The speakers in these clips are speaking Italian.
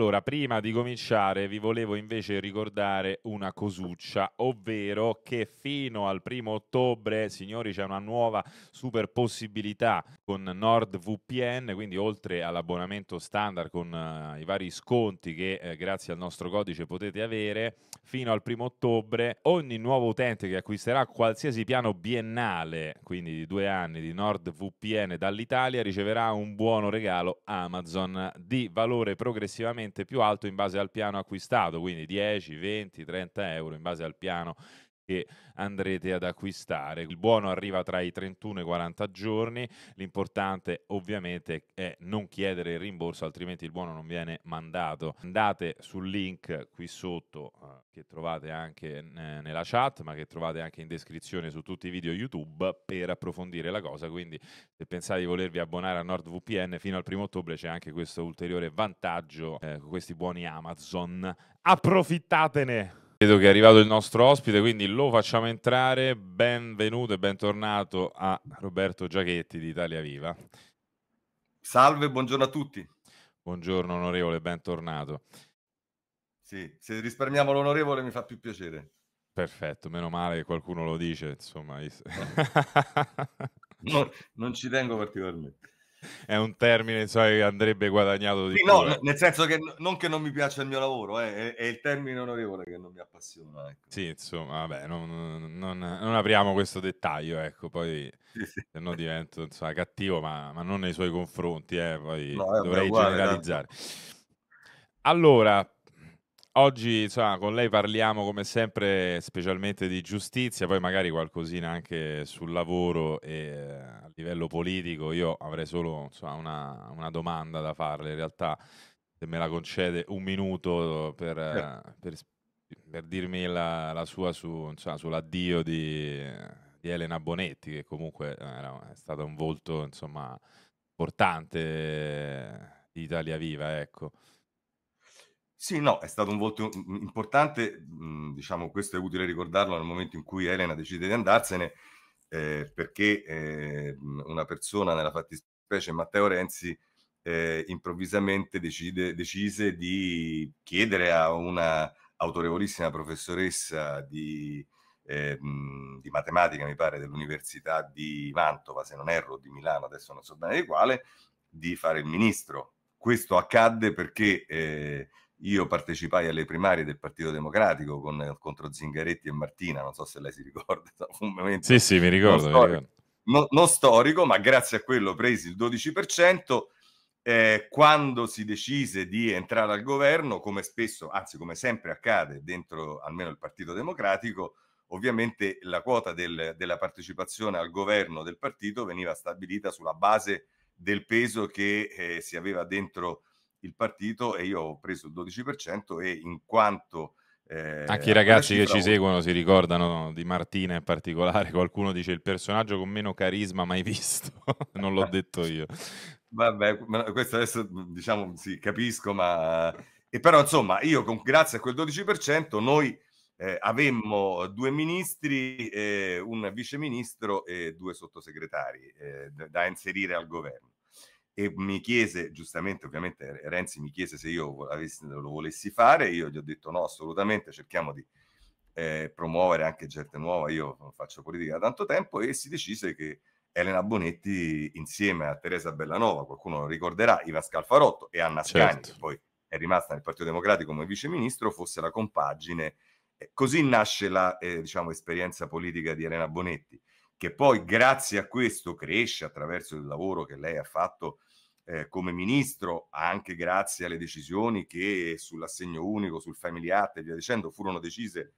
Allora, prima di cominciare vi volevo invece ricordare una cosuccia, ovvero che fino al primo ottobre, signori, c'è una nuova super possibilità con NordVPN, quindi oltre all'abbonamento standard con uh, i vari sconti che eh, grazie al nostro codice potete avere, fino al primo ottobre ogni nuovo utente che acquisterà qualsiasi piano biennale, quindi di due anni di NordVPN dall'Italia, riceverà un buono regalo Amazon di valore progressivamente leggermente più alto in base al piano acquistato, quindi 10, 20, 30 euro in base al piano che andrete ad acquistare. Il buono arriva tra i 31 e i 40 giorni, l'importante ovviamente è non chiedere il rimborso, altrimenti il buono non viene mandato. Andate sul link qui sotto eh, che trovate anche nella chat, ma che trovate anche in descrizione su tutti i video YouTube per approfondire la cosa, quindi se pensate di volervi abbonare a NordVPN fino al primo ottobre c'è anche questo ulteriore vantaggio, eh, questi buoni Amazon. Approfittatene! Vedo che è arrivato il nostro ospite, quindi lo facciamo entrare. Benvenuto e bentornato a Roberto Giachetti di Italia Viva. Salve, buongiorno a tutti. Buongiorno onorevole, bentornato. Sì, se risparmiamo l'onorevole mi fa più piacere. Perfetto, meno male che qualcuno lo dice, insomma. non, non ci tengo particolarmente è un termine so, che andrebbe guadagnato di sì, più, no, eh. nel senso che non che non mi piaccia il mio lavoro eh, è, è, il termine onorevole che non mi appassiona ecco. sì insomma vabbè non, non, non, apriamo questo dettaglio ecco poi sì, sì. se no divento insomma, cattivo ma, ma, non nei suoi confronti eh, poi no, dovrei vabbè, generalizzare guarda. allora Oggi insomma, con lei parliamo come sempre specialmente di giustizia, poi magari qualcosina anche sul lavoro e eh, a livello politico. Io avrei solo insomma, una, una domanda da farle, in realtà se me la concede un minuto per, eh, per, per dirmi la, la sua su, insomma, sull'addio di, di, Elena Bonetti, che comunque eh, era, è stato un volto insomma, importante di Italia Viva. Ecco. Sì, no, è stato un voto mhmm, importante, mhmm, diciamo questo è utile ricordarlo nel momento in cui Elena decide di andarsene, eh, perché eh, mhmm, una persona, nella fattispecie Matteo Renzi, eh, improvvisamente decide, decise di chiedere a una autorevolissima professoressa di, eh, di matematica, mi pare, dell'Università di Mantova, se non erro, di Milano, adesso non so bene di quale, di fare il ministro. Questo accadde perché eh, io partecipai alle primarie del Partito Democratico con, contro Zingaretti e Martina, non so se lei si ricorda. Un momento sì, sì, mi ricordo. Non storico, ricordo. Non, non storico ma grazie a quello presi il 12%. Eh, quando si decise di entrare al governo, come spesso, anzi come sempre accade dentro almeno il Partito Democratico, ovviamente la quota del, della partecipazione al governo del partito veniva stabilita sulla base del peso che eh, si aveva dentro il il partito e io ho preso il 12% e in quanto... Eh, Anche i ragazzi che ci seguono si ricordano di Martina in particolare, qualcuno dice il personaggio con meno carisma mai visto, non l'ho detto io. Vabbè, questo adesso diciamo sì, capisco, ma... E però insomma, io con, grazie a quel 12% noi eh, avemmo due ministri, eh, un viceministro e due sottosegretari eh, da inserire al governo e mi chiese, giustamente ovviamente Renzi mi chiese se io lo volessi fare, io gli ho detto no assolutamente, cerchiamo di eh, promuovere anche gente nuova, io non faccio politica da tanto tempo e si decise che Elena Bonetti insieme a Teresa Bellanova, qualcuno lo ricorderà, Ivan Scalfarotto e Anna Scani, certo. che poi è rimasta nel Partito Democratico come viceministro, fosse la compagine. Così nasce la eh, diciamo, esperienza politica di Elena Bonetti, che poi grazie a questo cresce attraverso il lavoro che lei ha fatto eh, come ministro, anche grazie alle decisioni che sull'assegno unico, sul Family Act e via dicendo furono decise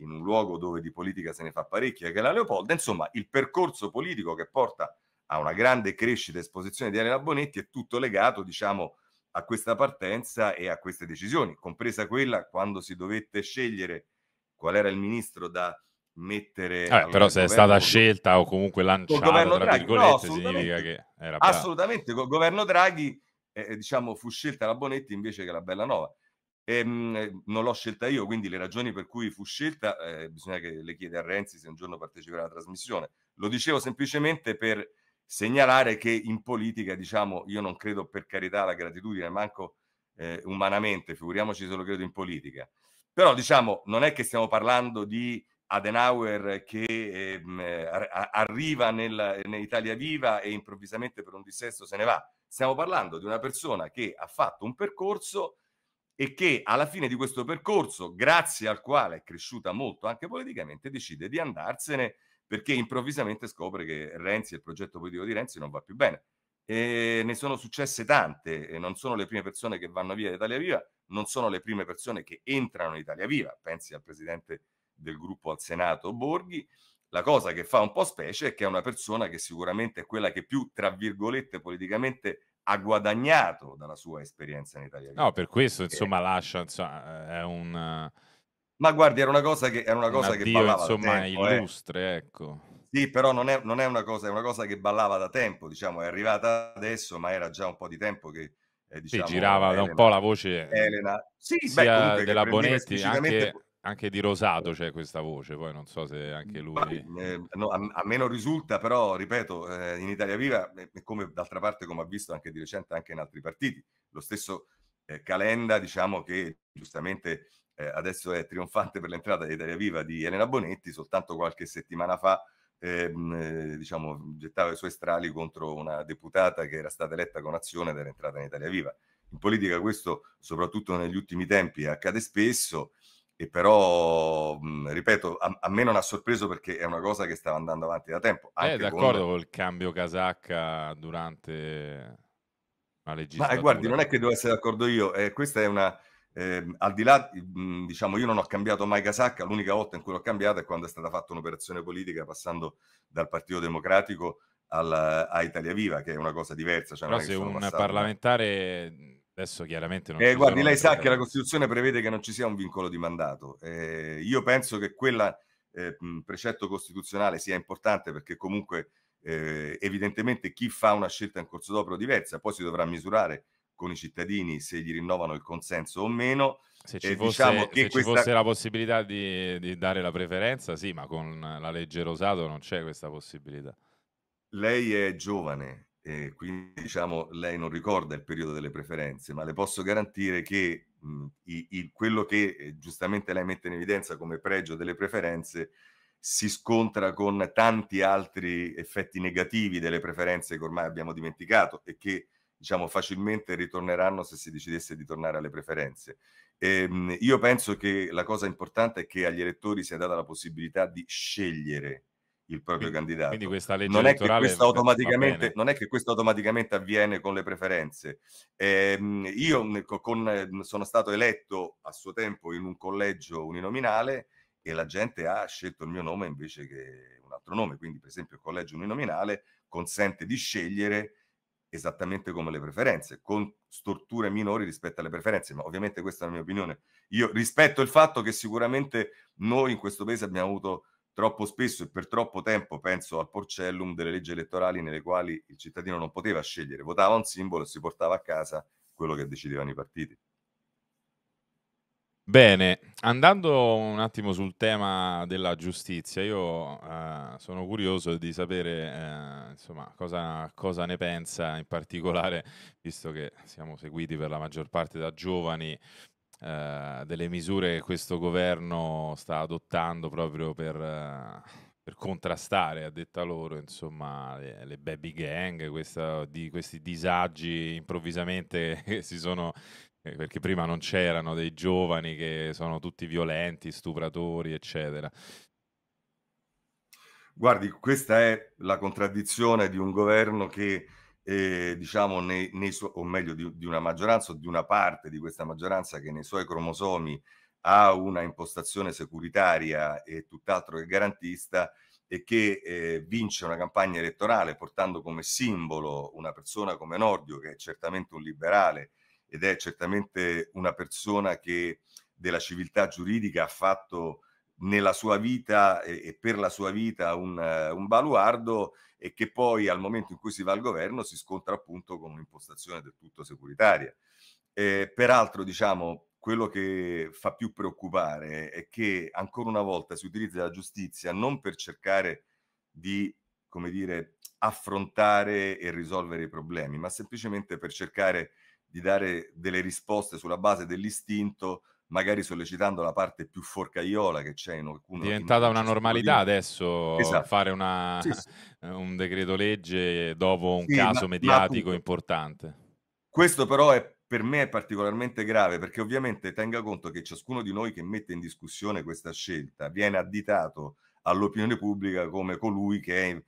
in un luogo dove di politica se ne fa parecchia, che è la Leopolda, insomma il percorso politico che porta a una grande crescita e esposizione di Elena Bonetti è tutto legato, diciamo, a questa partenza e a queste decisioni, compresa quella quando si dovette scegliere qual era il ministro da mettere... Vabbè, però se è stata scelta o comunque lanciata, tra Draghi. virgolette, no, significa che era bravo. Assolutamente, col governo Draghi, eh, eh, diciamo, fu scelta la Bonetti invece che la Bellanova. E, ehm, mh, non l'ho scelta io, quindi le ragioni per cui fu scelta eh, bisogna che le chieda a Renzi se un giorno parteciperà alla trasmissione. Lo dicevo semplicemente per segnalare che in politica, diciamo, io non credo per carità alla gratitudine, manco eh, umanamente, figuriamoci se lo credo in politica. Però diciamo, non è che stiamo parlando di Adenauer che ehm, arriva nel, Italia Viva e improvvisamente per un dissesto se ne va. Stiamo parlando di una persona che ha fatto un percorso e che alla fine di questo percorso, grazie al quale è cresciuta molto anche politicamente, decide di andarsene perché improvvisamente scopre che Renzi e il progetto politico di Renzi non va più bene. E ne sono successe tante, non sono le prime persone che vanno via da Italia Viva, non sono le prime persone che entrano in Italia Viva, pensi al presidente del gruppo al Senato Borghi. La cosa che fa un po' specie è che è una persona che sicuramente è quella che più, tra virgolette, politicamente ha guadagnato dalla sua esperienza in Italia. No, per questo, insomma, lascia, insomma, è un... Ma guardi, era una cosa che, era una cosa addio, che ballava insomma, tempo, eh. illustre, eh. ecco. Sì, però non è, non è, una cosa, è una cosa che ballava da tempo, diciamo, è arrivata adesso, ma era già un po' di tempo che... Eh, diciamo, sì, girava Elena, da un po' la voce Elena. Sì, beh, della Bonetti, anche... Po- anche di Rosato c'è questa voce, poi non so se anche lui... Eh, no, a, a, me non risulta, però, ripeto, eh, in Italia Viva, eh, eh, come d'altra parte, come ha visto anche di recente anche in altri partiti, lo stesso eh, Calenda, diciamo che giustamente eh, adesso è trionfante per l'entrata di Italia Viva di Elena Bonetti, soltanto qualche settimana fa, ehm, diciamo, gettava i suoi strali contro una deputata che era stata eletta con azione ed era entrata in Italia Viva. In politica questo, soprattutto negli ultimi tempi, accade spesso, e però mhmm, ripeto a, a, me non ha sorpreso perché è una cosa che stava andando avanti da tempo è eh, d'accordo con... col cambio casacca durante la eh, legislatura ma guardi non è che devo essere d'accordo io eh, questa è una eh, al di là mhmm, diciamo io non ho cambiato mai casacca l'unica volta in cui l'ho cambiata è quando è stata fatta un'operazione politica passando dal Partito Democratico alla, a Italia Viva che è una cosa diversa cioè però se un passato... parlamentare mhmm, Adesso chiaramente non eh, guardi, lei sa che la Costituzione prevede che non ci sia un vincolo di mandato. Eh, io penso che quel eh, precetto costituzionale sia importante perché comunque eh, evidentemente chi fa una scelta in corso d'opera diversa poi si dovrà misurare con i cittadini se gli rinnovano il consenso o meno. Se ci, eh, fosse, diciamo se ci fosse la possibilità di, di, dare la preferenza, sì, ma con la legge Rosato non c'è questa possibilità. Lei è giovane, eh, quindi diciamo lei non ricorda il periodo delle preferenze, ma le posso garantire che mh, mhmm, i, i, quello che eh, giustamente lei mette in evidenza come pregio delle preferenze si scontra con tanti altri effetti negativi delle preferenze che ormai abbiamo dimenticato e che diciamo facilmente ritorneranno se si decidesse di tornare alle preferenze. E, ehm, mh, io penso che la cosa importante è che agli elettori sia data la possibilità di scegliere il proprio quindi, candidato. Quindi questa legge non è, che questo automaticamente, non è che questo automaticamente avviene con le preferenze. Eh, io con, ehm, sono stato eletto a suo tempo in un collegio uninominale e la gente ha scelto il mio nome invece che un altro nome, quindi per esempio il collegio uninominale consente di scegliere esattamente come le preferenze, con storture minori rispetto alle preferenze, ma ovviamente questa è la mia opinione. Io rispetto il fatto che sicuramente noi in questo paese abbiamo avuto Troppo spesso e per troppo tempo penso al porcellum delle leggi elettorali nelle quali il cittadino non poteva scegliere, votava un simbolo e si portava a casa quello che decidevano i partiti. Bene, andando un attimo sul tema della giustizia, io eh, sono curioso di sapere eh, insomma, cosa, cosa, ne pensa in particolare, visto che siamo seguiti per la maggior parte da giovani, eh, delle misure che questo governo sta adottando proprio per, eh, per contrastare, a detta loro, insomma, le, le baby gang, questa, di, questi disagi improvvisamente che si sono eh, perché prima non c'erano dei giovani che sono tutti violenti, stupratori, eccetera. Guardi, questa è la contraddizione di un governo che eh, diciamo, nei, nei su- o meglio di, di, una maggioranza o di una parte di questa maggioranza che nei suoi cromosomi ha una impostazione securitaria e tutt'altro che garantista e che eh, vince una campagna elettorale portando come simbolo una persona come Nordio, che è certamente un liberale ed è certamente una persona che della civiltà giuridica ha fatto nella sua vita e, per la sua vita un, un, baluardo e che poi al momento in cui si va al governo si scontra appunto con un'impostazione del tutto securitaria. Eh, peraltro, diciamo, quello che fa più preoccupare è che ancora una volta si utilizza la giustizia non per cercare di, come dire, affrontare e risolvere i problemi, ma semplicemente per cercare di dare delle risposte sulla base dell'istinto magari sollecitando la parte più forcaiola che c'è in alcune... È diventata una normalità adesso esatto. fare una, sì, sì. un decreto legge dopo un sì, caso ma, mediatico ma importante. Questo però è, per me è particolarmente grave perché ovviamente tenga conto che ciascuno di noi che mette in discussione questa scelta viene additato all'opinione pubblica come colui che è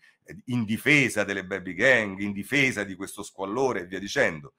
in difesa delle baby gang, in difesa di questo squallore e via dicendo.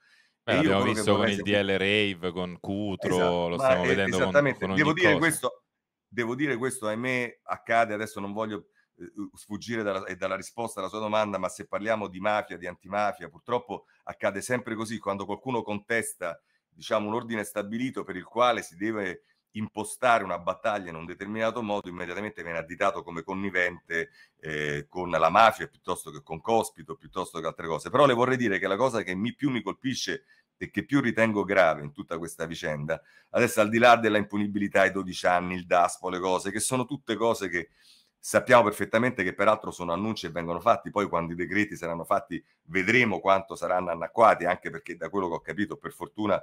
Eh, l'abbiamo visto con il DL Rave, con Cutro, esatto, lo stiamo vedendo esattamente. con, con devo dire cosa. questo, Devo dire questo, ahimè, accade, adesso non voglio eh, sfuggire dalla, dalla, risposta alla sua domanda, ma se parliamo di mafia, di antimafia, purtroppo accade sempre così, quando qualcuno contesta diciamo, un ordine stabilito per il quale si deve impostare una battaglia in un determinato modo immediatamente viene additato come connivente eh, con la mafia piuttosto che con Cospito, piuttosto che altre cose. Però le vorrei dire che la cosa che mi, più mi colpisce e che più ritengo grave in tutta questa vicenda, adesso al di là della impunibilità ai 12 anni, il DASPO, le cose, che sono tutte cose che sappiamo perfettamente che peraltro sono annunci e vengono fatti, poi quando i decreti saranno fatti vedremo quanto saranno anacquati, anche perché da quello che ho capito, per fortuna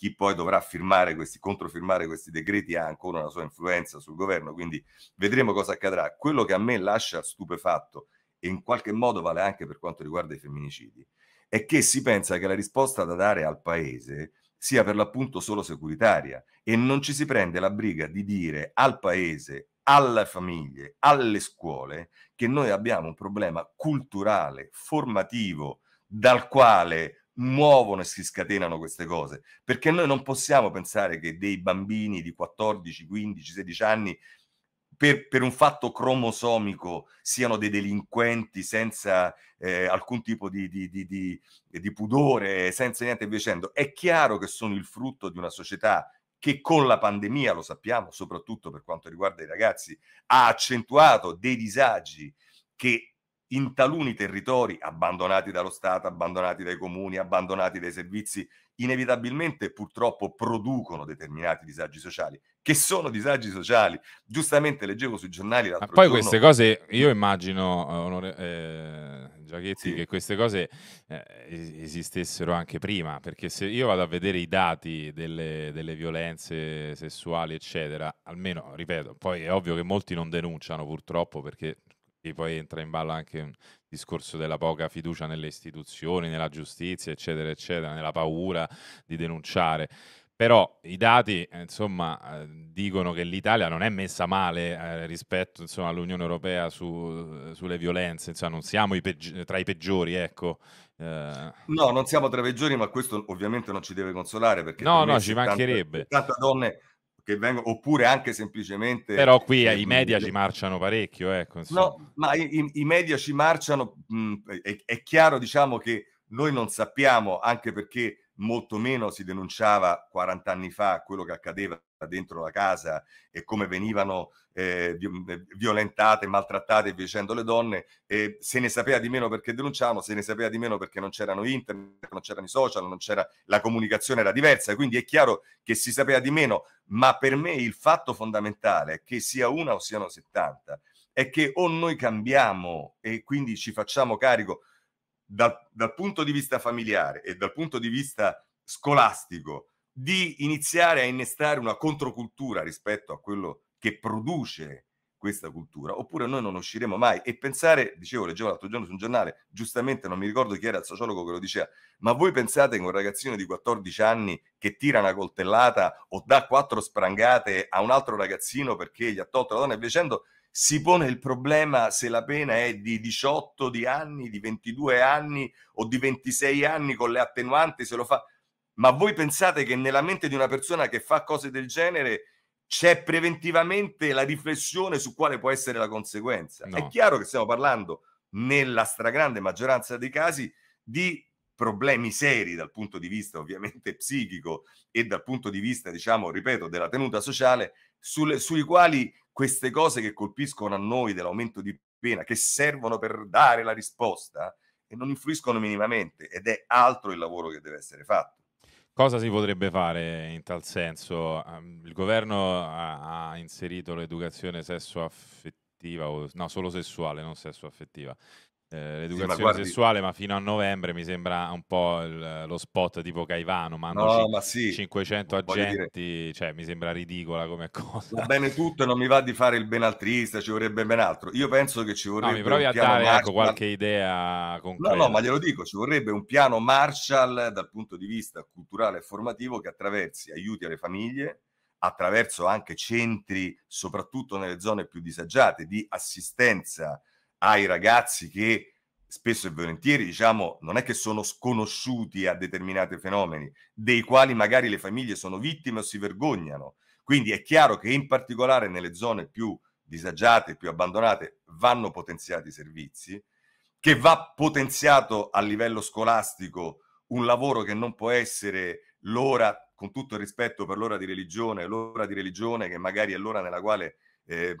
chi poi dovrà firmare questi, controfirmare questi decreti ha ancora una sua influenza sul governo, quindi vedremo cosa accadrà. Quello che a me lascia stupefatto e in qualche modo vale anche per quanto riguarda i femminicidi, è che si pensa che la risposta da dare al paese sia per l'appunto solo securitaria e non ci si prende la briga di dire al paese, alle famiglie, alle scuole che noi abbiamo un problema culturale, formativo, dal quale muovono e si scatenano queste cose, perché noi non possiamo pensare che dei bambini di 14, 15, 16 anni per, per un fatto cromosomico siano dei delinquenti senza eh, alcun tipo di, di, di, di pudore, senza niente dicendo. È chiaro che sono il frutto di una società che con la pandemia, lo sappiamo, soprattutto per quanto riguarda i ragazzi, ha accentuato dei disagi che in taluni territori abbandonati dallo Stato, abbandonati dai comuni, abbandonati dai servizi, inevitabilmente purtroppo producono determinati disagi sociali, che sono disagi sociali. Giustamente leggevo sui giornali l'altro Ma poi giorno... queste cose, io immagino, eh, onore, eh, Giachetti, sì. che queste cose eh, esistessero anche prima, perché se io vado a vedere i dati delle, delle violenze sessuali, eccetera, almeno, ripeto, poi è ovvio che molti non denunciano purtroppo perché quindi poi entra in ballo anche un discorso della poca fiducia nelle istituzioni, nella giustizia, eccetera, eccetera, nella paura di denunciare. Però i dati, insomma, eh, dicono che l'Italia non è messa male eh, rispetto all'Unione Europea su, eh, sulle violenze, insomma, non siamo i peggi- tra i peggiori, ecco. Eh, no, non siamo tra i peggiori, ma questo ovviamente non ci deve consolare perché... No, no, ci 70, mancherebbe. 70 donne che vengono, oppure anche semplicemente... Però qui eh, i media eh, ci marciano parecchio, eh, ecco. No, ma i, i, i media ci marciano, mh, è, è, chiaro diciamo che noi non sappiamo, anche perché molto meno si denunciava 40 anni fa quello che accadeva dentro la casa e come venivano eh, eh violentate, maltrattate e via le donne, eh, se ne sapeva di meno perché denunciavano, se ne sapeva di meno perché non c'erano internet, non c'erano i social, non c'era, la comunicazione era diversa, quindi è chiaro che si sapeva di meno, ma per me il fatto fondamentale che sia una o siano 70 è che o noi cambiamo e quindi ci facciamo carico dal, dal punto di vista familiare e dal punto di vista scolastico di iniziare a innestare una controcultura rispetto a quello che produce questa cultura, oppure noi non usciremo mai. E pensare, dicevo, leggevo l'altro giorno su un giornale, giustamente non mi ricordo chi era il sociologo che lo diceva, ma voi pensate che un ragazzino di 14 anni che tira una coltellata o dà quattro sprangate a un altro ragazzino perché gli ha tolto la donna e via dicendo, si pone il problema se la pena è di 18 di anni, di 22 anni o di 26 anni con le attenuanti, se lo fa. Ma voi pensate che nella mente di una persona che fa cose del genere c'è preventivamente la riflessione su quale può essere la conseguenza? No. È chiaro che stiamo parlando, nella stragrande maggioranza dei casi, di problemi seri dal punto di vista ovviamente psichico e dal punto di vista, diciamo, ripeto, della tenuta sociale, sulle, sui quali queste cose che colpiscono a noi dell'aumento di pena, che servono per dare la risposta, e eh, non influiscono minimamente ed è altro il lavoro che deve essere fatto. Cosa si potrebbe fare in tal senso? Ehm, il governo ha, inserito l'educazione sesso affettiva, no, solo sessuale, non sesso affettiva, l'educazione eh, sì, ma guardi... sessuale, ma fino a novembre mi sembra un po' il, lo spot tipo Caivano, ma no, c- ma sì, 500 agenti, dire... cioè mi sembra ridicola come cosa. Va bene tutto, e non mi va di fare il ben altrista, ci vorrebbe ben altro. Io penso che ci vorrebbe no, mi provi a dare ecco, qualche idea concreta. No, no, ma glielo dico, ci vorrebbe un piano Marshall dal punto di vista culturale e formativo che attraversi aiuti alle famiglie, attraverso anche centri, soprattutto nelle zone più disagiate, di assistenza ai ragazzi che spesso e volentieri, diciamo, non è che sono sconosciuti a determinati fenomeni, dei quali magari le famiglie sono vittime o si vergognano. Quindi è chiaro che in particolare nelle zone più disagiate, più abbandonate, vanno potenziati i servizi, che va potenziato a livello scolastico un lavoro che non può essere l'ora, con tutto il rispetto per l'ora di religione, l'ora di religione che magari è l'ora nella quale eh,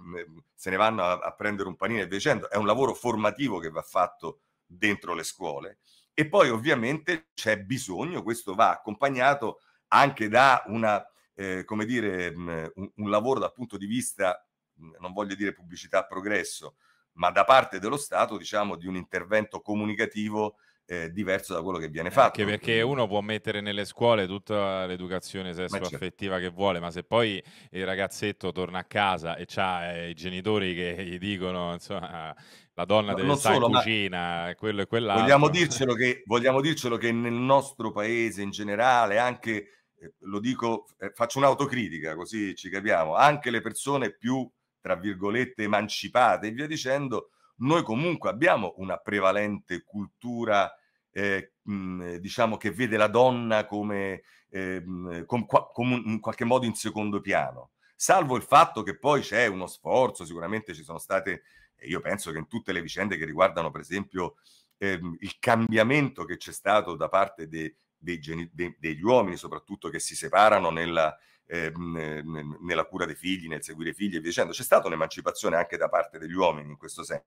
se ne vanno a, a prendere un panino e via dicendo. È un lavoro formativo che va fatto dentro le scuole. E poi ovviamente c'è bisogno, questo va accompagnato anche da una, eh, come dire, mh, mhmm, un, un, lavoro dal punto di vista, mh, mhmm, non voglio dire pubblicità progresso, ma da parte dello Stato, diciamo, di un intervento comunicativo eh, diverso da quello che viene fatto. Anche perché mm. uno può mettere nelle scuole tutta l'educazione sesso-affettiva certo. che vuole, ma se poi il ragazzetto torna a casa e ha eh, i genitori che gli dicono, insomma, la donna deve non stare solo, in cucina, quello e quell'altro. Vogliamo dircelo, che, vogliamo dircelo che nel nostro paese in generale, anche, eh, lo dico, eh, faccio un'autocritica così ci capiamo, anche le persone più, tra virgolette, emancipate e via dicendo, noi comunque abbiamo una prevalente cultura eh, mhmm, diciamo che vede la donna come, eh, mhmm, com, com in qualche modo in secondo piano. Salvo il fatto che poi c'è uno sforzo, sicuramente ci sono state, io penso che in tutte le vicende che riguardano per esempio ehm, il cambiamento che c'è stato da parte de, de geni, de, degli uomini, soprattutto che si separano nella, ehm, nella cura dei figli, nel seguire i figli e via dicendo, c'è stata un'emancipazione anche da parte degli uomini in questo senso.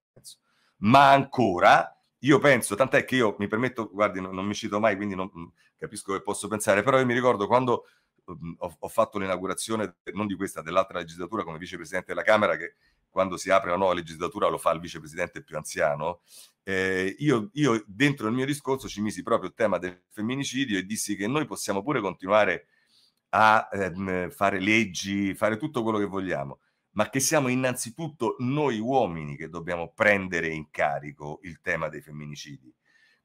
Ma ancora io penso, tant'è che io mi permetto, guardi, non, non mi cito mai, quindi non, capisco che posso pensare, però io mi ricordo quando ehm, ho, ho, fatto l'inaugurazione, non di questa, dell'altra legislatura come vicepresidente della Camera, che quando si apre la nuova legislatura lo fa il vicepresidente più anziano, eh, io, io dentro il mio discorso ci misi proprio il tema del femminicidio e dissi che noi possiamo pure continuare a ehm, fare leggi, fare tutto quello che vogliamo, ma che siamo innanzitutto noi uomini che dobbiamo prendere in carico il tema dei femminicidi,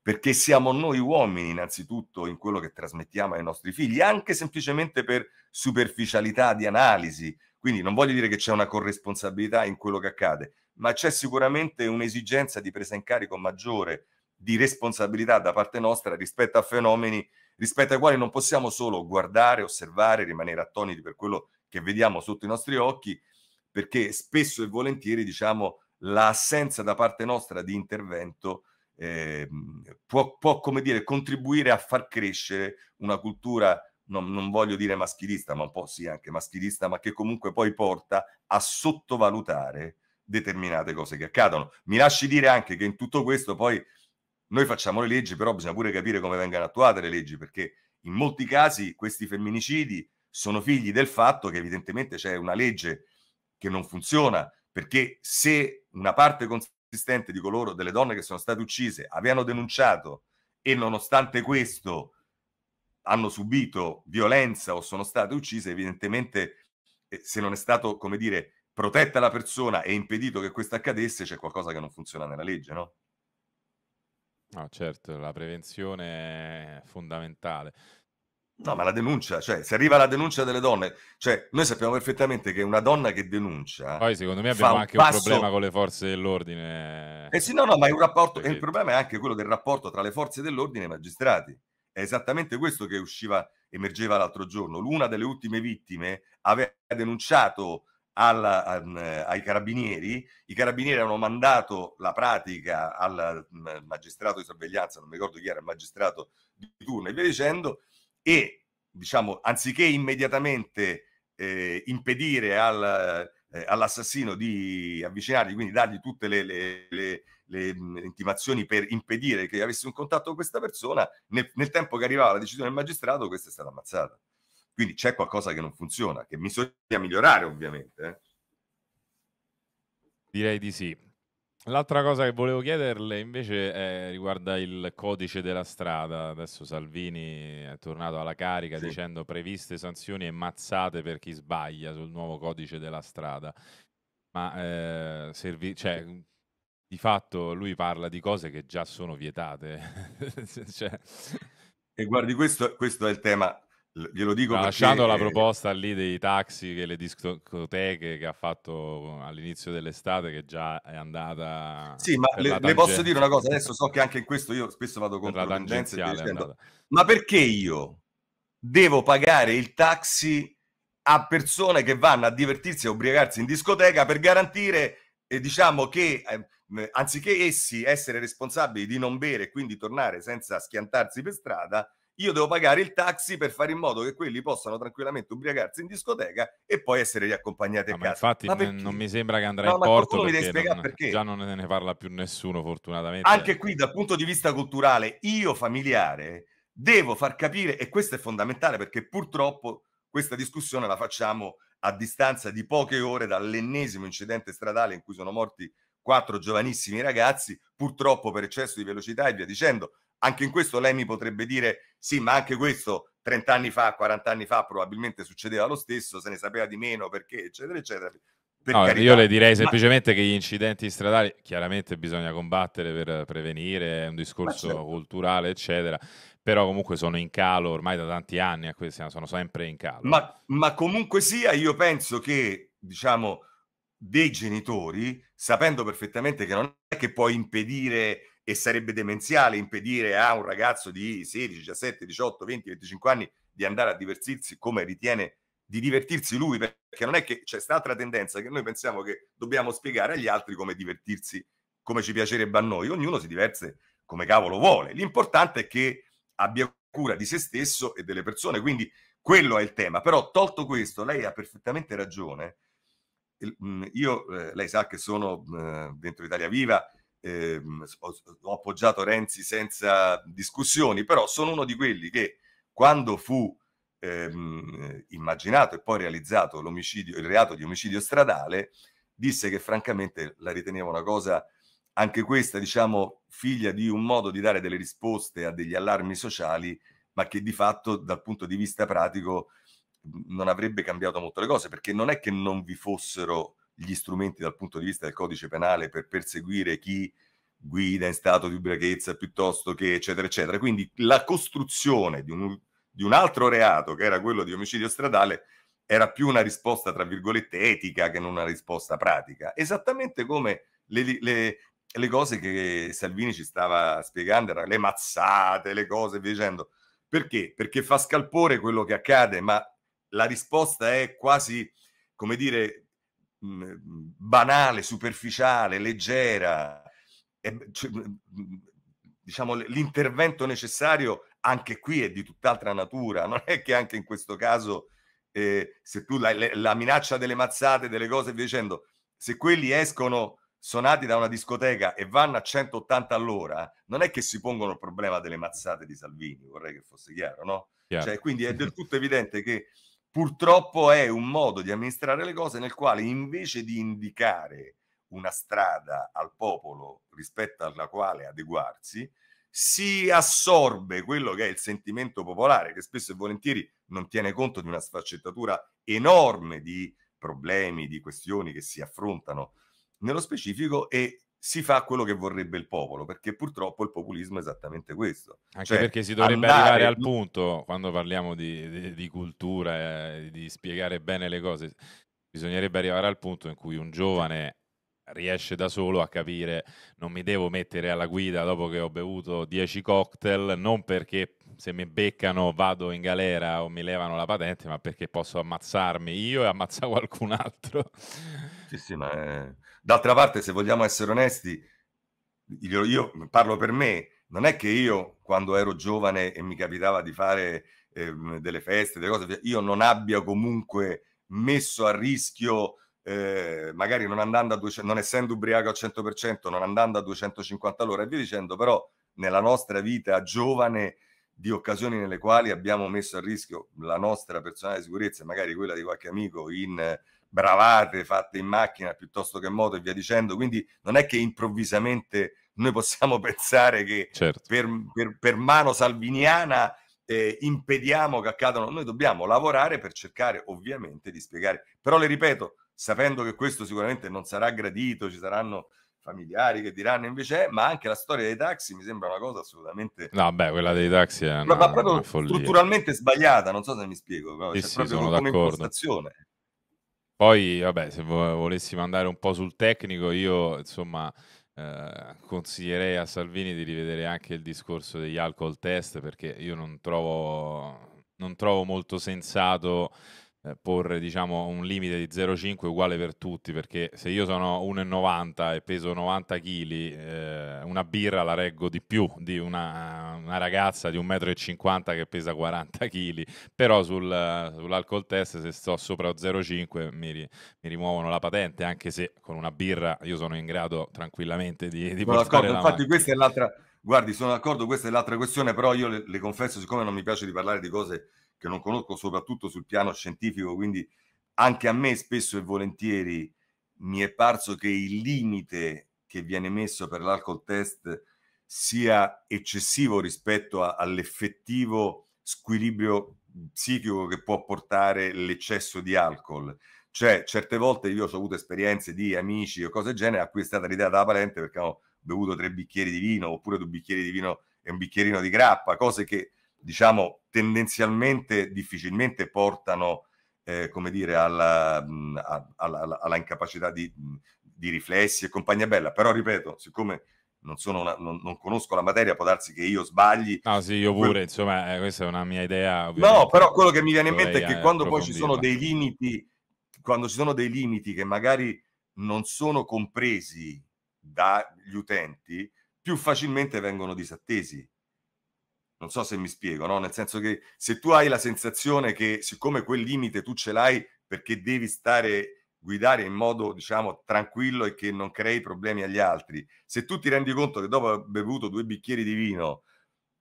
perché siamo noi uomini innanzitutto in quello che trasmettiamo ai nostri figli, anche semplicemente per superficialità di analisi. Quindi non voglio dire che c'è una corresponsabilità in quello che accade, ma c'è sicuramente un'esigenza di presa in carico maggiore, di responsabilità da parte nostra rispetto a fenomeni rispetto ai quali non possiamo solo guardare, osservare, rimanere attoniti per quello che vediamo sotto i nostri occhi, perché spesso e volentieri diciamo l'assenza da parte nostra di intervento eh, può, può come dire, contribuire a far crescere una cultura non, non, voglio dire maschilista, ma un po' sì anche maschilista, ma che comunque poi porta a sottovalutare determinate cose che accadono. Mi lasci dire anche che in tutto questo poi noi facciamo le leggi, però bisogna pure capire come vengano attuate le leggi, perché in molti casi questi femminicidi sono figli del fatto che evidentemente c'è una legge che non funziona, perché se una parte consistente di coloro, delle donne che sono state uccise, avevano denunciato e nonostante questo hanno subito violenza o sono state uccise, evidentemente eh, se non è stato, come dire, protetta la persona e impedito che questo accadesse, c'è qualcosa che non funziona nella legge, no? No, certo, la prevenzione è fondamentale. No, ma la denuncia, cioè, se arriva la denuncia delle donne, cioè, noi sappiamo perfettamente che una donna che denuncia. Poi, secondo me, abbiamo un anche passo... un problema con le forze dell'ordine. Eh sì, no, no, ma è un rapporto, e il problema è anche quello del rapporto tra le forze dell'ordine e i magistrati. È esattamente questo che usciva, emergeva l'altro giorno. Una delle ultime vittime aveva denunciato alla, ai carabinieri, i carabinieri hanno mandato la pratica al mm, magistrato di sorveglianza, non mi ricordo chi era il magistrato di turno, e via dicendo e diciamo, anziché immediatamente eh, impedire al, eh, all'assassino di avvicinarli, quindi dargli tutte le, le, le, le, mm, intimazioni per impedire che avesse un contatto con questa persona, nel, nel tempo che arrivava la decisione del magistrato, questa è stata ammazzata. Quindi c'è qualcosa che non funziona, che bisogna migliorare ovviamente. Eh. Direi di sì. L'altra cosa che volevo chiederle invece è, eh, riguarda il codice della strada. Adesso Salvini è tornato alla carica sì. dicendo previste sanzioni e mazzate per chi sbaglia sul nuovo codice della strada. Ma eh, servi- cioè, di fatto lui parla di cose che già sono vietate. cioè... E guardi, questo, questo è il tema glielo dico no, lasciando la eh, proposta lì dei taxi che le discoteche che ha fatto all'inizio dell'estate che già è andata sì ma le, le, posso dire una cosa adesso so che anche in questo io spesso vado contro per la tangenza ma perché io devo pagare il taxi a persone che vanno a divertirsi e ubriacarsi in discoteca per garantire eh, diciamo che eh, anziché essi essere responsabili di non bere e quindi tornare senza schiantarsi per strada io devo pagare il taxi per fare in modo che quelli possano tranquillamente ubriacarsi in discoteca e poi essere riaccompagnati a no, ah, casa. Infatti, n- non mi sembra che andrà no, in porto perché, non, perché già non ne parla più nessuno, fortunatamente. Anche qui, dal punto di vista culturale, io familiare devo far capire, e questo è fondamentale perché purtroppo questa discussione la facciamo a distanza di poche ore dall'ennesimo incidente stradale in cui sono morti quattro giovanissimi ragazzi, purtroppo per eccesso di velocità e via dicendo. Anche in questo lei mi potrebbe dire sì, ma anche questo 30 anni fa, 40 anni fa probabilmente succedeva lo stesso, se ne sapeva di meno perché, eccetera, eccetera. No, io le direi semplicemente che gli incidenti stradali chiaramente bisogna combattere per prevenire, è un discorso certo. culturale, eccetera, però comunque sono in calo ormai da tanti anni, sono sempre in calo. Ma, ma comunque sia, io penso che, diciamo, dei genitori, sapendo perfettamente che non è che puoi impedire e sarebbe demenziale impedire a un ragazzo di 16, 17, 18, 20, 25 anni di andare a divertirsi come ritiene di divertirsi lui, perché non è che c'è quest'altra tendenza che noi pensiamo che dobbiamo spiegare agli altri come divertirsi come ci piacerebbe a noi, ognuno si diverte come cavolo vuole, l'importante è che abbia cura di se stesso e delle persone, quindi quello è il tema, però tolto questo, lei ha perfettamente ragione, mm, io, eh, lei sa che sono eh, dentro Italia Viva, eh, ho, ho appoggiato Renzi senza discussioni, però sono uno di quelli che quando fu ehm, immaginato e poi realizzato l'omicidio, il reato di omicidio stradale, disse che francamente la riteneva una cosa, anche questa, diciamo, figlia di un modo di dare delle risposte a degli allarmi sociali, ma che di fatto dal punto di vista pratico mhmm, non avrebbe cambiato molto le cose, perché non è che non vi fossero gli strumenti dal punto di vista del codice penale per perseguire chi guida in stato di ubriachezza piuttosto che eccetera eccetera. Quindi la costruzione di un, di un altro reato che era quello di omicidio stradale era più una risposta tra virgolette etica che non una risposta pratica, esattamente come le, le, le cose che Salvini ci stava spiegando, erano le mazzate, le cose via dicendo. Perché? Perché fa scalpore quello che accade, ma la risposta è quasi, come dire, banale, superficiale, leggera, e, cioè, diciamo, l'intervento necessario anche qui è di tutt'altra natura, non è che anche in questo caso eh, se tu la, la, minaccia delle mazzate, delle cose e dicendo, se quelli escono suonati da una discoteca e vanno a 180 all'ora, non è che si pongono il problema delle mazzate di Salvini, vorrei che fosse chiaro, no? Chiaro. Cioè, quindi è del tutto evidente che purtroppo è un modo di amministrare le cose nel quale invece di indicare una strada al popolo rispetto alla quale adeguarsi, si assorbe quello che è il sentimento popolare, che spesso e volentieri non tiene conto di una sfaccettatura enorme di problemi, di questioni che si affrontano nello specifico e si fa quello che vorrebbe il popolo, perché purtroppo il populismo è esattamente questo. Anche cioè, perché si dovrebbe andare... arrivare al punto, quando parliamo di, di, di cultura, eh, di spiegare bene le cose, bisognerebbe arrivare al punto in cui un giovane riesce da solo a capire non mi devo mettere alla guida dopo che ho bevuto 10 cocktail, non perché se mi beccano vado in galera o mi levano la patente, ma perché posso ammazzarmi io e ammazzare qualcun altro. Sì, sì, ma... È D'altra parte, se vogliamo essere onesti, io, io, parlo per me, non è che io quando ero giovane e mi capitava di fare eh, delle feste, delle cose, io non abbia comunque messo a rischio, eh, magari non, andando a 200, non essendo ubriaco al 100%, non andando a 250 all'ora e via dicendo, però nella nostra vita giovane di occasioni nelle quali abbiamo messo a rischio la nostra personale sicurezza e magari quella di qualche amico in bravate fatte in macchina piuttosto che in moto e via dicendo. Quindi non è che improvvisamente noi possiamo pensare che certo. per, per, per, mano salviniana eh, impediamo che accadano. Noi dobbiamo lavorare per cercare ovviamente di spiegare. Però le ripeto, sapendo che questo sicuramente non sarà gradito, ci saranno familiari che diranno invece è, eh, ma anche la storia dei taxi mi sembra una cosa assolutamente... No, beh, quella dei taxi è una, ma proprio una strutturalmente sbagliata, non so se mi spiego, però sì, cioè, sì, sono d'accordo. Poi, vabbè, se volessimo andare un po' sul tecnico, io insomma eh, consiglierei a Salvini di rivedere anche il discorso degli alcol test perché io non trovo, non trovo molto sensato eh, porre diciamo, un limite di 0,5 uguale per tutti, perché se io sono 1,90 e peso 90 kg, eh, una birra la reggo di più di una, una ragazza di 1,50 m che pesa 40 kg, però sul, sull'alcol test se sto sopra 0,5 mi, mi, rimuovono la patente, anche se con una birra io sono in grado tranquillamente di, di sono portare Infatti macchina. questa è l'altra, guardi sono d'accordo, questa è l'altra questione, però io le, le confesso, siccome non mi piace di parlare di cose che non conosco soprattutto sul piano scientifico, quindi anche a me spesso e volentieri mi è parso che il limite che viene messo per l'alcol test sia eccessivo rispetto a, all'effettivo squilibrio psichico che può portare l'eccesso di alcol. Cioè, certe volte io ho avuto esperienze di amici o cose del genere a cui è stata ridata la parente perché hanno bevuto tre bicchieri di vino oppure due bicchieri di vino e un bicchierino di grappa, cose che diciamo, tendenzialmente, difficilmente portano, eh, come dire, alla, mm, alla, alla, alla incapacità di, mm, di, riflessi e compagnia bella. Però, ripeto, siccome non, una, non, non, conosco la materia, può darsi che io sbagli. No, sì, io pure, quello... insomma, eh, questa è una mia idea. No, però quello che mi viene in mente è che eh, quando poi ci sono dei limiti, quando ci sono dei limiti che magari non sono compresi dagli utenti, più facilmente vengono disattesi. Non so se mi spiego, no? Nel senso che se tu hai la sensazione che siccome quel limite tu ce l'hai perché devi stare guidare in modo, diciamo, tranquillo e che non crei problemi agli altri, se tu ti rendi conto che dopo aver bevuto due bicchieri di vino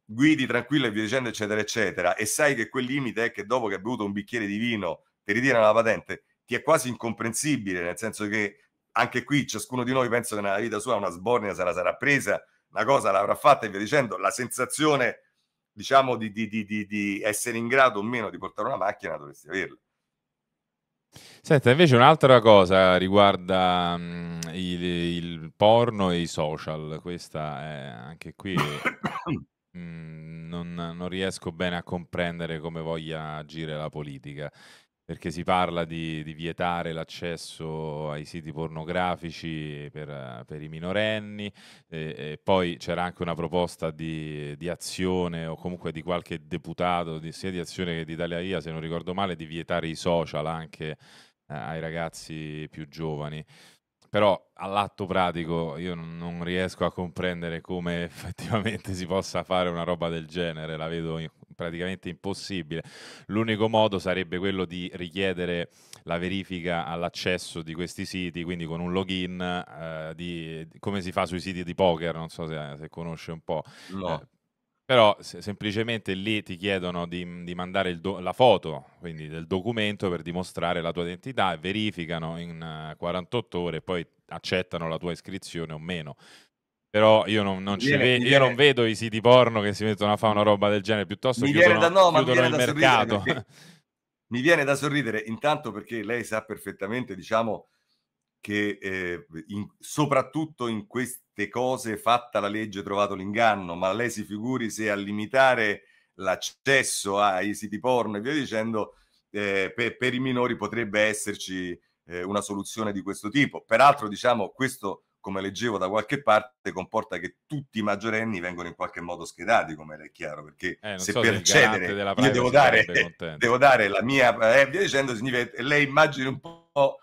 guidi tranquillo e via dicendo, eccetera, eccetera, e sai che quel limite è che dopo che hai bevuto un bicchiere di vino ti ritirano la patente, ti è quasi incomprensibile, nel senso che anche qui ciascuno di noi penso che nella vita sua una sbornia se la sarà presa, una cosa l'avrà fatta e via dicendo, la sensazione diciamo di, di, di, di, essere in grado o meno di portare una macchina dovresti averla. Senta, invece un'altra cosa riguarda um, il, il, porno e i social, questa è anche qui mh, mm, non, non riesco bene a comprendere come voglia agire la politica perché si parla di, di, vietare l'accesso ai siti pornografici per, per i minorenni, e, e poi c'era anche una proposta di, di, azione o comunque di qualche deputato di, sia di Azione che di Italia IA, se non ricordo male, di vietare i social anche eh, ai ragazzi più giovani però all'atto pratico io non riesco a comprendere come effettivamente si possa fare una roba del genere, la vedo praticamente impossibile. L'unico modo sarebbe quello di richiedere la verifica all'accesso di questi siti, quindi con un login, eh, di, come si fa sui siti di poker, non so se, se conosce un po'. No. Eh, però se, semplicemente lì ti chiedono di, di mandare do, la foto, quindi del documento per dimostrare la tua identità e verificano in 48 eh, ore e poi accettano la tua iscrizione o meno. Però io non, non, viene, ve- io viene... non vedo i siti porno che si mettono a fare una roba del genere, piuttosto mi chiudono, da, no, chiudono il mercato. Perché, mi viene da sorridere intanto perché lei sa perfettamente, diciamo, che eh, in, soprattutto in queste cose fatta la legge trovato l'inganno, ma lei si figuri se a limitare l'accesso ai siti porno e via dicendo eh, per, per, i minori potrebbe esserci eh, una soluzione di questo tipo. Peraltro diciamo questo come leggevo da qualche parte, comporta che tutti i maggiorenni vengono in qualche modo schedati, come è chiaro, perché eh, se so per cedere io devo dare, devo dare, la mia... Eh, via dicendo, significa lei immagini un po'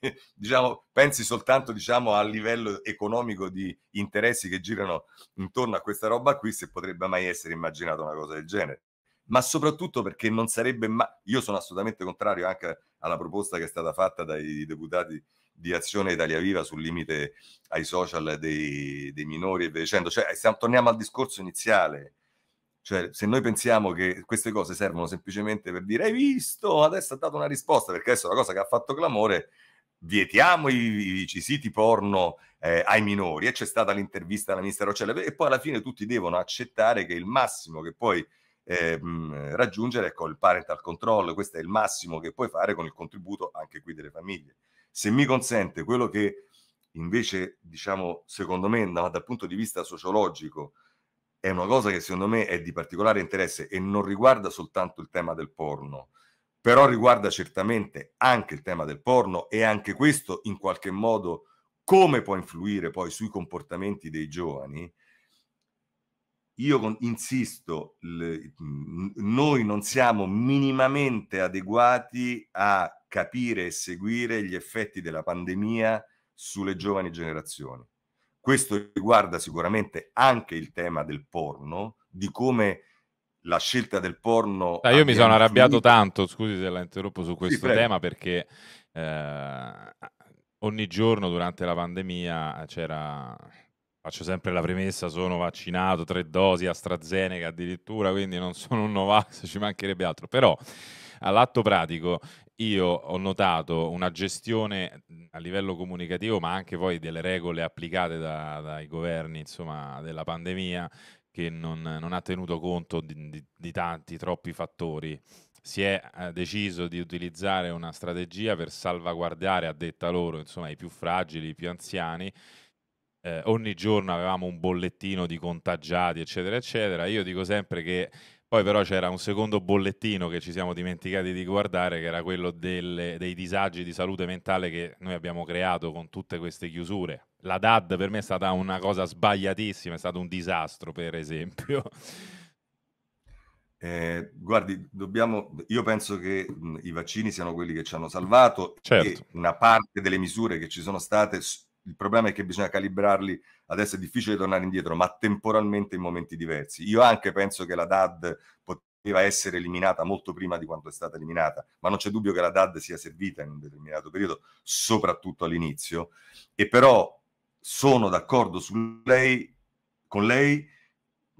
diciamo, pensi soltanto diciamo, a livello economico di interessi che girano intorno a questa roba qui, se potrebbe mai essere immaginata una cosa del genere. Ma soprattutto perché non sarebbe mai... Io sono assolutamente contrario anche alla proposta che è stata fatta dai deputati di Azione Italia Viva sul limite ai social dei, dei minori e via dicendo. Cioè, se, torniamo al discorso iniziale. Cioè, se noi pensiamo che queste cose servono semplicemente per dire hai visto, adesso ha dato una risposta, perché adesso la cosa che ha fatto clamore vietiamo i, i, i siti porno eh, ai minori e c'è stata l'intervista alla ministra Rocella e poi alla fine tutti devono accettare che il massimo che puoi eh, raggiungere è con il parental control, questo è il massimo che puoi fare con il contributo anche qui delle famiglie. Se mi consente quello che invece diciamo secondo me no, dal punto di vista sociologico è una cosa che secondo me è di particolare interesse e non riguarda soltanto il tema del porno, però riguarda certamente anche il tema del porno e anche questo in qualche modo come può influire poi sui comportamenti dei giovani. Io insisto, noi non siamo minimamente adeguati a capire e seguire gli effetti della pandemia sulle giovani generazioni. Questo riguarda sicuramente anche il tema del porno, di come la scelta del porno... Ah, io mi sono arrabbiato finito. tanto, scusi se la interrompo su questo sì, tema, perché eh, ogni giorno durante la pandemia c'era... Faccio sempre la premessa, sono vaccinato, tre dosi, AstraZeneca addirittura, quindi non sono un Novax, ci mancherebbe altro. Però all'atto pratico io ho notato una gestione a livello comunicativo, ma anche poi delle regole applicate da, dai governi insomma, della pandemia, che non, non ha tenuto conto di, di, di, tanti, troppi fattori. Si è eh, deciso di utilizzare una strategia per salvaguardare, a detta loro, insomma, i più fragili, i più anziani. Eh, ogni giorno avevamo un bollettino di contagiati, eccetera, eccetera. Io dico sempre che poi però c'era un secondo bollettino che ci siamo dimenticati di guardare, che era quello delle, dei disagi di salute mentale che noi abbiamo creato con tutte queste chiusure. La DAD per me è stata una cosa sbagliatissima, è stato un disastro per esempio. Eh, guardi, dobbiamo, io penso che mh, i vaccini siano quelli che ci hanno salvato certo. e una parte delle misure che ci sono state il problema è che bisogna calibrarli, adesso è difficile tornare indietro, ma temporalmente in momenti diversi. Io anche penso che la DAD poteva essere eliminata molto prima di quanto è stata eliminata, ma non c'è dubbio che la DAD sia servita in un determinato periodo, soprattutto all'inizio, e però sono d'accordo su lei, con lei,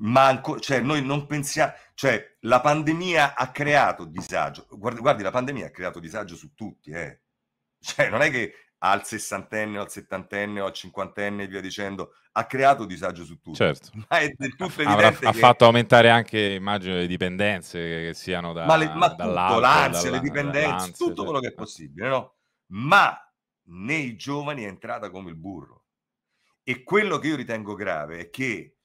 ma ancora, cioè noi non pensiamo, cioè la pandemia ha creato disagio, guardi, guardi la pandemia ha creato disagio su tutti, eh. Cioè, non è che al sessantenne, al settantenne, al cinquantenne e via dicendo, ha creato disagio su tutti. Certo. Ma è del tutto evidente Avrà, Ha fatto aumentare anche, immagino, le dipendenze che siano da, ma le, ma tutto, l'ansia, le dipendenze, tutto certo. quello che è eh. possibile, no? Ma nei giovani è entrata come il burro. E quello che io ritengo grave è che,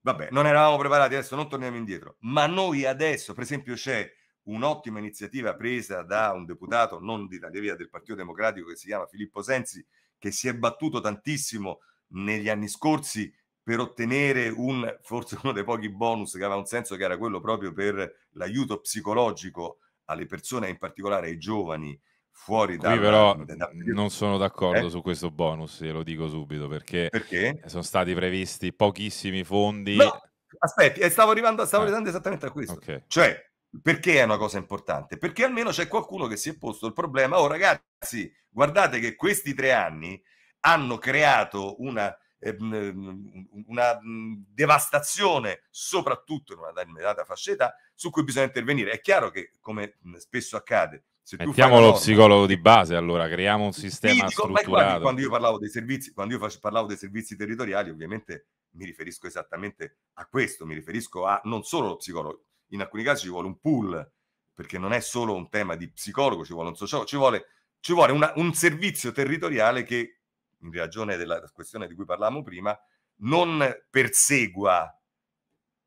vabbè, non eravamo preparati, adesso non torniamo indietro, ma noi adesso, per esempio, c'è un'ottima iniziativa presa da un deputato non di Italia Via del Partito Democratico che si chiama Filippo Sensi, che si è battuto tantissimo negli anni scorsi per ottenere un, forse uno dei pochi bonus che aveva un senso, che era quello proprio per l'aiuto psicologico alle persone, in particolare ai giovani, fuori da... Qui però da... non sono d'accordo eh? su questo bonus, glielo dico subito, perché, perché, sono stati previsti pochissimi fondi... No, aspetti, eh, stavo arrivando, stavo eh. arrivando esattamente a questo. Okay. Cioè, perché è una cosa importante? Perché almeno c'è qualcuno che si è posto il problema. Oh ragazzi, guardate che questi tre anni hanno creato una, ehm, una mm, devastazione, soprattutto in una determinata fascia su cui bisogna intervenire. È chiaro che, come mm, spesso accade, se Mettiamo lo norma, psicologo di base, allora creiamo un sistema dico, strutturato. quando io parlavo dei servizi, quando io parlavo dei servizi territoriali, ovviamente mi riferisco esattamente a questo, mi riferisco a non solo lo psicologo, in alcuni casi ci vuole un pool, perché non è solo un tema di psicologo, ci vuole un sociologo, ci vuole, ci vuole una, un servizio territoriale che, in ragione della questione di cui parlavamo prima, non persegua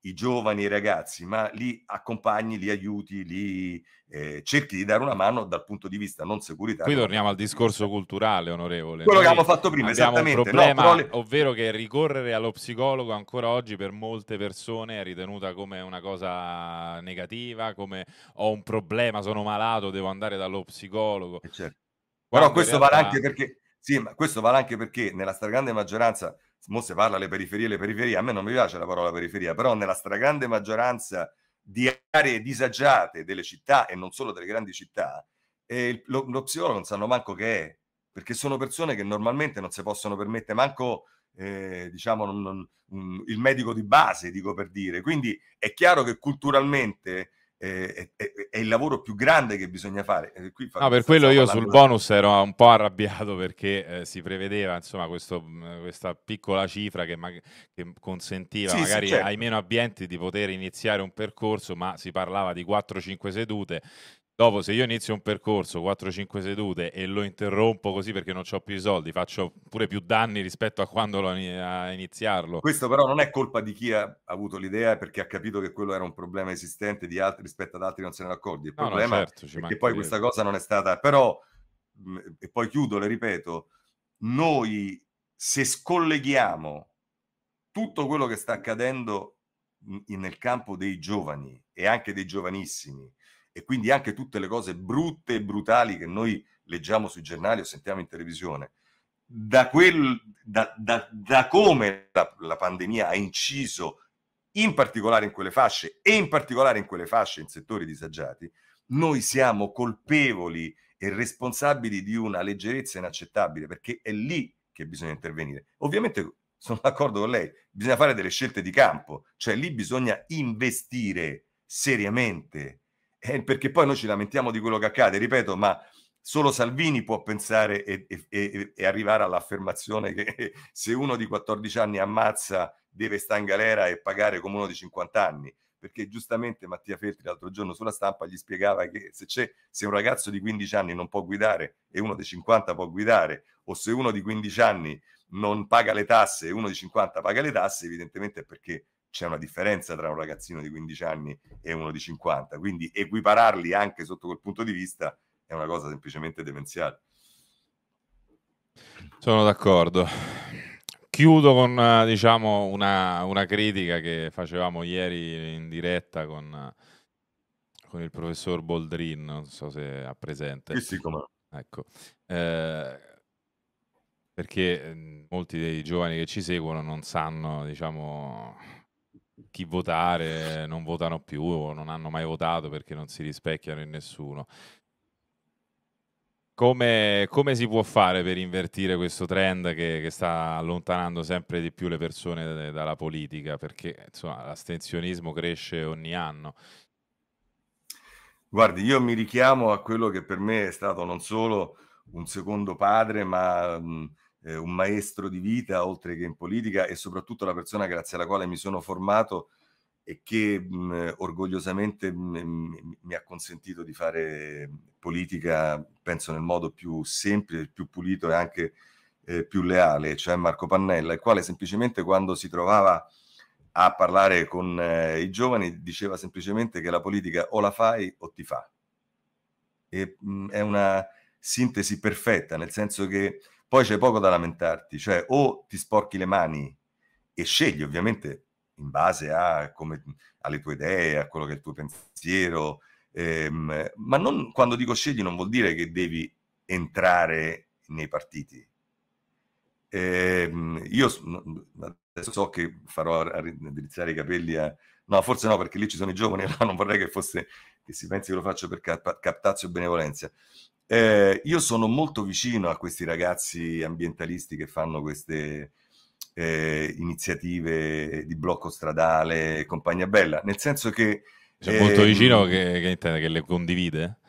i giovani ragazzi, ma li accompagni, li aiuti, li eh, cerchi di dare una mano dal punto di vista non securitario. Qui torniamo al discorso culturale, onorevole. Quello Noi che abbiamo fatto prima, abbiamo esattamente. Problema, no, le... ovvero che ricorrere allo psicologo ancora oggi per molte persone è ritenuta come una cosa negativa, come ho un problema, sono malato, devo andare dallo psicologo. Eh, certo. Però questo realtà... vale anche perché... Sì, ma questo vale anche perché nella stragrande maggioranza mo se parla le periferie, le periferie, a me non mi piace la parola periferia, però nella stragrande maggioranza di aree disagiate delle città e non solo delle grandi città, eh, lo, lo, psicologo non sanno manco che è, perché sono persone che normalmente non si possono permettere manco, eh, diciamo, non, non, un, mm, il medico di base, dico per dire. Quindi è chiaro che culturalmente eh, è, è, è, il lavoro più grande che bisogna fare. Eh, no, per quello io sul bonus ero un po' arrabbiato perché eh, si prevedeva insomma, questo, mm, questa piccola cifra che, ma- che consentiva sì, magari sì, certo. ai meno abbienti di poter iniziare un percorso, ma si parlava di 4-5 sedute Dopo, se io inizio un percorso 4-5 sedute e lo interrompo così perché non ho più i soldi, faccio pure più danni rispetto a quando lo, a iniziarlo. Questo però non è colpa di chi ha avuto l'idea perché ha capito che quello era un problema esistente di altri rispetto ad altri non se ne accordi. Il no, problema no, certo, è che poi questa cosa non è stata. Però, mm, e poi chiudo, le ripeto, noi se scolleghiamo tutto quello che sta accadendo nel campo dei giovani e anche dei giovanissimi e quindi anche tutte le cose brutte e brutali che noi leggiamo sui giornali o sentiamo in televisione, da, quel, da, da, da come la, la, pandemia ha inciso in particolare in quelle fasce e in particolare in quelle fasce in settori disagiati, noi siamo colpevoli e responsabili di una leggerezza inaccettabile perché è lì che bisogna intervenire. Ovviamente sono d'accordo con lei, bisogna fare delle scelte di campo, cioè lì bisogna investire seriamente eh, perché poi noi ci lamentiamo di quello che accade, ripeto, ma solo Salvini può pensare e, e, e arrivare all'affermazione che se uno di 14 anni ammazza deve stare in galera e pagare come uno di 50 anni perché giustamente Mattia Feltri l'altro giorno sulla stampa gli spiegava che se, c'è, se, un ragazzo di 15 anni non può guidare e uno di 50 può guidare, o se uno di 15 anni non paga le tasse e uno di 50 paga le tasse, evidentemente è perché c'è una differenza tra un ragazzino di 15 anni e uno di 50, quindi equipararli anche sotto quel punto di vista è una cosa semplicemente demenziale. Sono d'accordo. Chiudo con diciamo, una, una, critica che facevamo ieri in diretta con, con, il professor Boldrin, non so se ha presente. Sì, sì, come. Ecco. Eh, perché mm, molti dei giovani che ci seguono non sanno, diciamo, chi votare non votano più o non hanno mai votato perché non si rispecchiano in nessuno. Come, come si può fare per invertire questo trend che, che sta allontanando sempre di più le persone dalla politica? Perché insomma, l'astensionismo cresce ogni anno. Guardi, io mi richiamo a quello che per me è stato non solo un secondo padre, ma mh, eh, un maestro di vita oltre che in politica e soprattutto la persona grazie alla quale mi sono formato e che mh, orgogliosamente mh, mi ha consentito di fare politica, penso nel modo più semplice, più pulito e anche eh, più leale, cioè Marco Pannella, il quale semplicemente quando si trovava a parlare con eh, i giovani diceva semplicemente che la politica o la fai o ti fa. E, mh, è una sintesi perfetta, nel senso che poi c'è poco da lamentarti, cioè o ti sporchi le mani e scegli ovviamente in base a come, alle tue idee, a quello che è il tuo pensiero, ehm, ma non, quando dico scegli non vuol dire che devi entrare nei partiti. Ehm, io adesso so che farò drizzare i capelli a... No, forse no, perché lì ci sono i giovani, no, non vorrei che fosse che si pensi che lo faccio per captazio e benevolenza. Eh, io sono molto vicino a questi ragazzi ambientalisti che fanno queste eh, iniziative di blocco stradale e compagnia bella, nel senso che... Cioè, eh, molto vicino ehm, che, che, intende, che le condivide?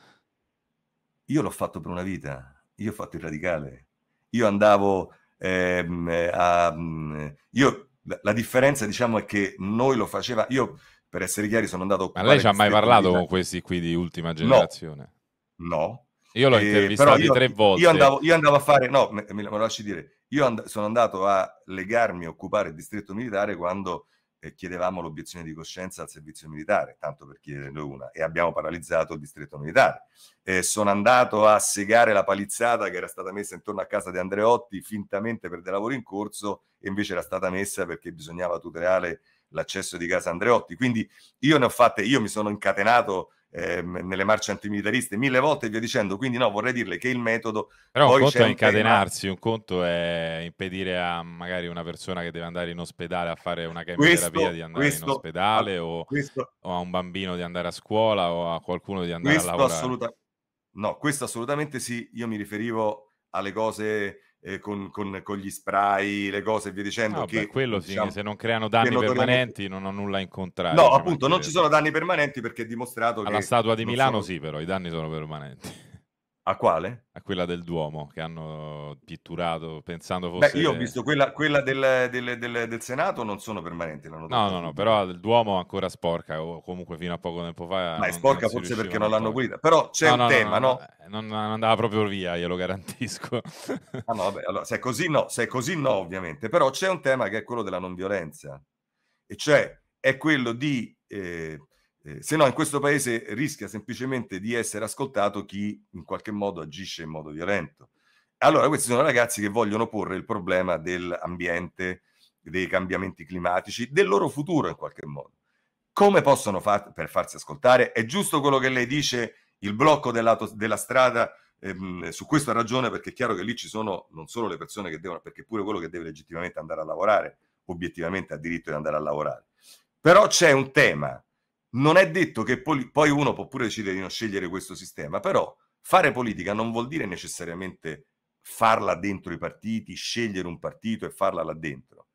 Io l'ho fatto per una vita, io ho fatto il radicale, io andavo ehm, a... Mm, io, la, differenza diciamo è che noi lo faceva, io per essere chiari sono andato... Ma lei ci ha mai parlato con questi qui di ultima generazione? no. no io l'ho eh, intervistato io, tre volte. Io andavo, io andavo, a fare, no, me, me lo lasci dire, io and- sono andato a legarmi a occupare il distretto militare quando eh, chiedevamo l'obiezione di coscienza al servizio militare, tanto per chiederne una, e abbiamo paralizzato il distretto militare. Eh, sono andato a segare la palizzata che era stata messa intorno a casa di Andreotti fintamente per dei lavori in corso e invece era stata messa perché bisognava tutelare l'accesso di casa Andreotti. Quindi io ne ho fatte, io mi sono incatenato Ehm, nelle marce antimilitariste mille volte e via dicendo. Quindi no, vorrei dirle che il metodo... Però un conto è incatenarsi, un conto è impedire a magari una persona che deve andare in ospedale a fare una chemioterapia questo, di andare questo, in ospedale o, questo, o, a un bambino di andare a scuola o a qualcuno di andare a lavorare. Assoluta, no, questo assolutamente sì. Io mi riferivo alle cose eh, con, con, con, gli spray, le cose e via dicendo. No, che, beh, quello diciamo, sì, se non creano danni permanenti non ho nulla in contrario. No, appunto, non ci sono danni permanenti perché è dimostrato Alla che... Alla statua di Milano sono... sì, però i danni sono permanenti. A quale? A quella del Duomo che hanno pitturato pensando fosse... Beh, io ho visto quella, quella del, del, del, del, Senato, non sono permanenti. No, no, no, però il Duomo ancora sporca, o comunque fino a poco tempo fa... Ma è sporca non forse perché non l'hanno pulita, però c'è no, un no, tema, no? no? Eh, non andava proprio via, glielo garantisco. ah, no, vabbè, allora, se è così no, se è così no ovviamente, però c'è un tema che è quello della non violenza, e cioè è quello di eh, eh, se no, in questo paese rischia semplicemente di essere ascoltato chi in qualche modo agisce in modo violento. Allora, questi sono ragazzi che vogliono porre il problema dell'ambiente, dei cambiamenti climatici, del loro futuro in qualche modo. Come possono fare per farsi ascoltare? È giusto quello che lei dice, il blocco della strada Ehm, su questo ha ragione perché è chiaro che lì ci sono non solo le persone che devono, perché pure quello che deve legittimamente andare a lavorare, obiettivamente ha diritto di andare a lavorare. Però c'è un tema non è detto che poli- poi uno può pure decidere di non scegliere questo sistema, però fare politica non vuol dire necessariamente farla dentro i partiti, scegliere un partito e farla là dentro.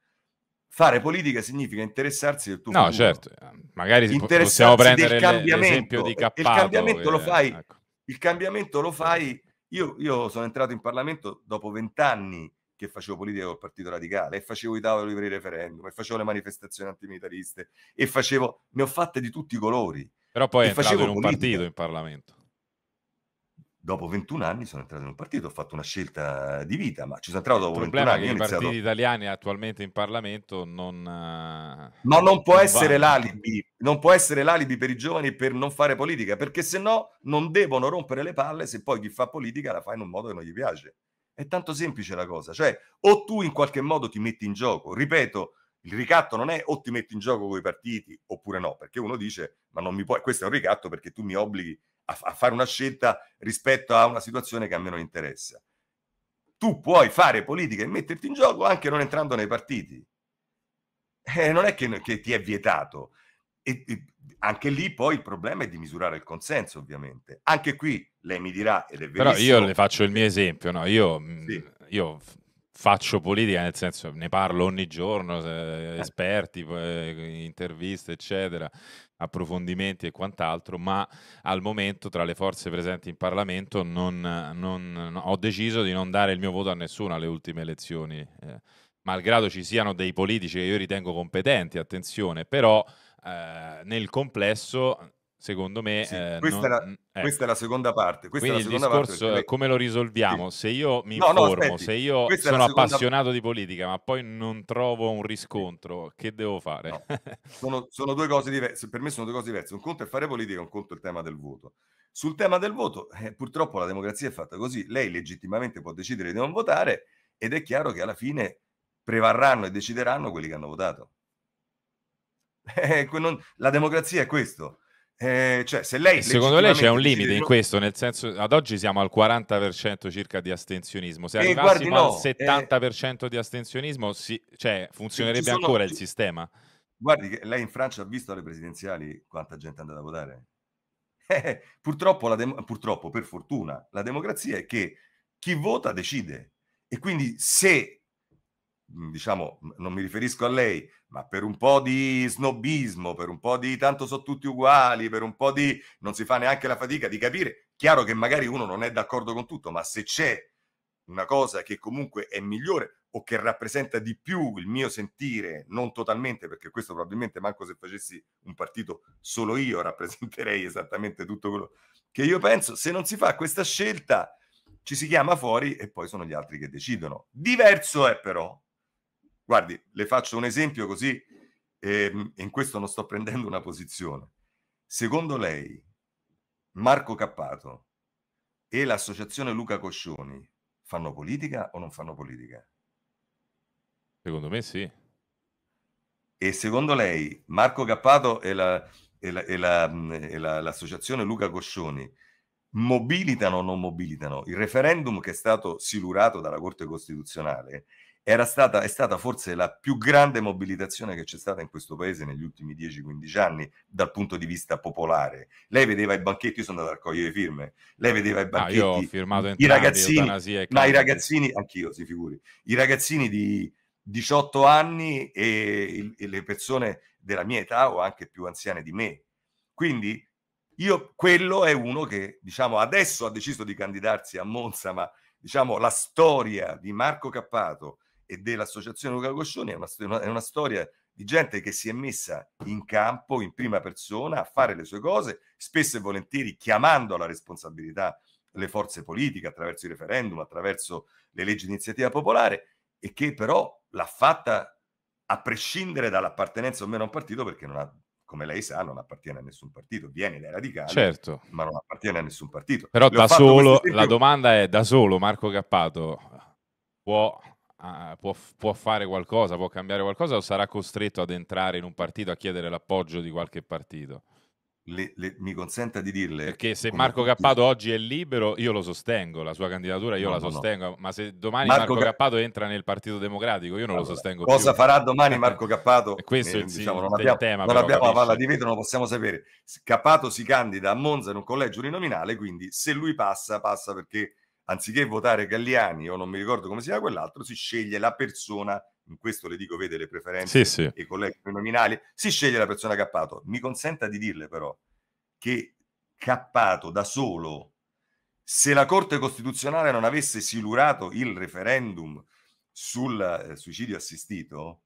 Fare politica significa interessarsi del tuo no, futuro. certo, magari possiamo prendere l'esempio di Cappato. Il cambiamento, che... lo eh, fai, ecco. il cambiamento lo fai, io, io sono entrato in Parlamento dopo vent'anni che facevo politica col Partito Radicale e facevo i tavoli per i referendum e facevo le manifestazioni antimilitariste e facevo, ne ho fatte di tutti i colori. Però poi è entrato in un politica. partito in Parlamento. Dopo 21 anni sono entrato in un partito, ho fatto una scelta di vita, ma ci sono entrato dopo 21 anni. Il problema è che i partiti italiani attualmente in Parlamento non... Eh, ma non può essere l'alibi, non può essere l'alibi per i giovani per non fare politica, perché se no non devono rompere le palle se poi chi fa politica la fa in un modo che non gli piace. È tanto semplice la cosa, cioè o tu in qualche modo ti metti in gioco, ripeto, il ricatto non è o ti metti in gioco con i partiti oppure no, perché uno dice ma non mi puoi, questo è un ricatto perché tu mi obblighi a, a fare una scelta rispetto a una situazione che a me non interessa. Tu puoi fare politica e metterti in gioco anche non entrando nei partiti. Eh, non è che, che, ti è vietato. E, e, anche lì poi il problema è di misurare il consenso, ovviamente. Anche qui lei mi dirà, ed è vero. Però io le faccio il mio esempio, no? io, mm, sì. io faccio politica, nel senso ne parlo ogni giorno, eh, esperti, eh, interviste, eccetera, approfondimenti e quant'altro, ma al momento tra le forze presenti in Parlamento non, non, no, ho deciso di non dare il mio voto a nessuno alle ultime elezioni, eh, malgrado ci siano dei politici che io ritengo competenti, attenzione, però eh, nel complesso secondo me... Sì, eh, questa, non, è la, mm, ecco. questa, è la, seconda parte. Questa Quindi è la il discorso parte come lo risolviamo? Sì. Se io mi no, informo, no, se io questa sono appassionato parte. di politica, ma poi non trovo un riscontro, che devo fare? No. sono, sono, due cose diverse, per me sono due cose diverse. Un conto è fare politica, un conto è il tema del voto. Sul tema del voto, eh, purtroppo la democrazia è fatta così. Lei legittimamente può decidere di non votare ed è chiaro che alla fine prevarranno e decideranno quelli che hanno votato. Eh, la democrazia è questo. Eh, cioè, se lei Secondo lei c'è un limite decide... in questo, nel senso ad oggi siamo al 40% circa di astensionismo, se eh, arrivassimo no, al 70% eh... di astensionismo si, cioè, funzionerebbe sono... ancora il sistema. Guardi, lei in Francia ha visto alle presidenziali quanta gente è andata a votare? Eh, eh, purtroppo, dem- purtroppo, per fortuna, la democrazia è che chi vota decide e quindi se Mhmm, diciamo, mhmm, non mi riferisco a lei, ma per un po' di snobismo, per un po' di tanto sono tutti uguali, per un po' di non si fa neanche la fatica di capire. Chiaro che magari uno non è d'accordo con tutto, ma se c'è una cosa che comunque è migliore o che rappresenta di più il mio sentire, non totalmente, perché questo probabilmente manco se facessi un partito solo io rappresenterei esattamente tutto quello che io penso, se non si fa questa scelta ci si chiama fuori e poi sono gli altri che decidono. Diverso è però Guardi, le faccio un esempio così, eh, in questo non sto prendendo una posizione. Secondo lei, Marco Cappato e l'associazione Luca Coscioni fanno politica o non fanno politica? Secondo me sì. E secondo lei, Marco Cappato e, la, e, la, e, la, e l'associazione Luca Coscioni mobilitano o non mobilitano il referendum che è stato silurato dalla Corte Costituzionale stata, è stata forse la più grande mobilitazione che c'è stata in questo paese negli ultimi 10-15 anni dal punto di vista popolare. Lei vedeva i banchetti, io sono andato a raccogliere firme, lei vedeva i banchetti, ah, io ho firmato entrambi, i ragazzini, ma i ragazzini, anch'io si figuri, i ragazzini di 18 anni e, e le persone della mia età o anche più anziane di me. Quindi io, quello è uno che diciamo adesso ha deciso di candidarsi a Monza, ma diciamo la storia di Marco Cappato e dell'associazione Luca Coscioni è una, è una storia di gente che si è messa in campo in prima persona a fare le sue cose, spesso e volentieri chiamando alla responsabilità le forze politiche attraverso i referendum, attraverso le leggi di iniziativa popolare e che però l'ha fatta a prescindere dall'appartenenza o meno a un partito perché non ha come lei sa, non appartiene a nessun partito, viene dai radicali, certo. ma non appartiene a nessun partito. Però Le da solo, la domanda è da solo Marco Cappato può ah, può, può, fare qualcosa, può cambiare qualcosa o sarà costretto ad entrare in un partito a chiedere l'appoggio di qualche partito? Le, le, mi consenta di dirle perché se Marco Cappato oggi è libero io lo sostengo, la sua candidatura io no, la sostengo no. ma se domani Marco, Marco Cappato entra nel Partito Democratico io non allora, lo sostengo cosa più. farà domani Marco Cappato questo eh, diciamo, il, non abbiamo, tema non però, abbiamo la palla di vetro, non lo possiamo sapere Cappato si candida a Monza in un collegio uninominale quindi se lui passa, passa perché anziché votare Galliani o non mi ricordo come si chiama quell'altro, si sceglie la persona, in questo le dico, vede le preferenze sì, e i colleghi nominali, si sceglie la persona cappato. Mi consenta di dirle però che cappato da solo, se la Corte Costituzionale non avesse silurato il referendum sul eh, suicidio assistito,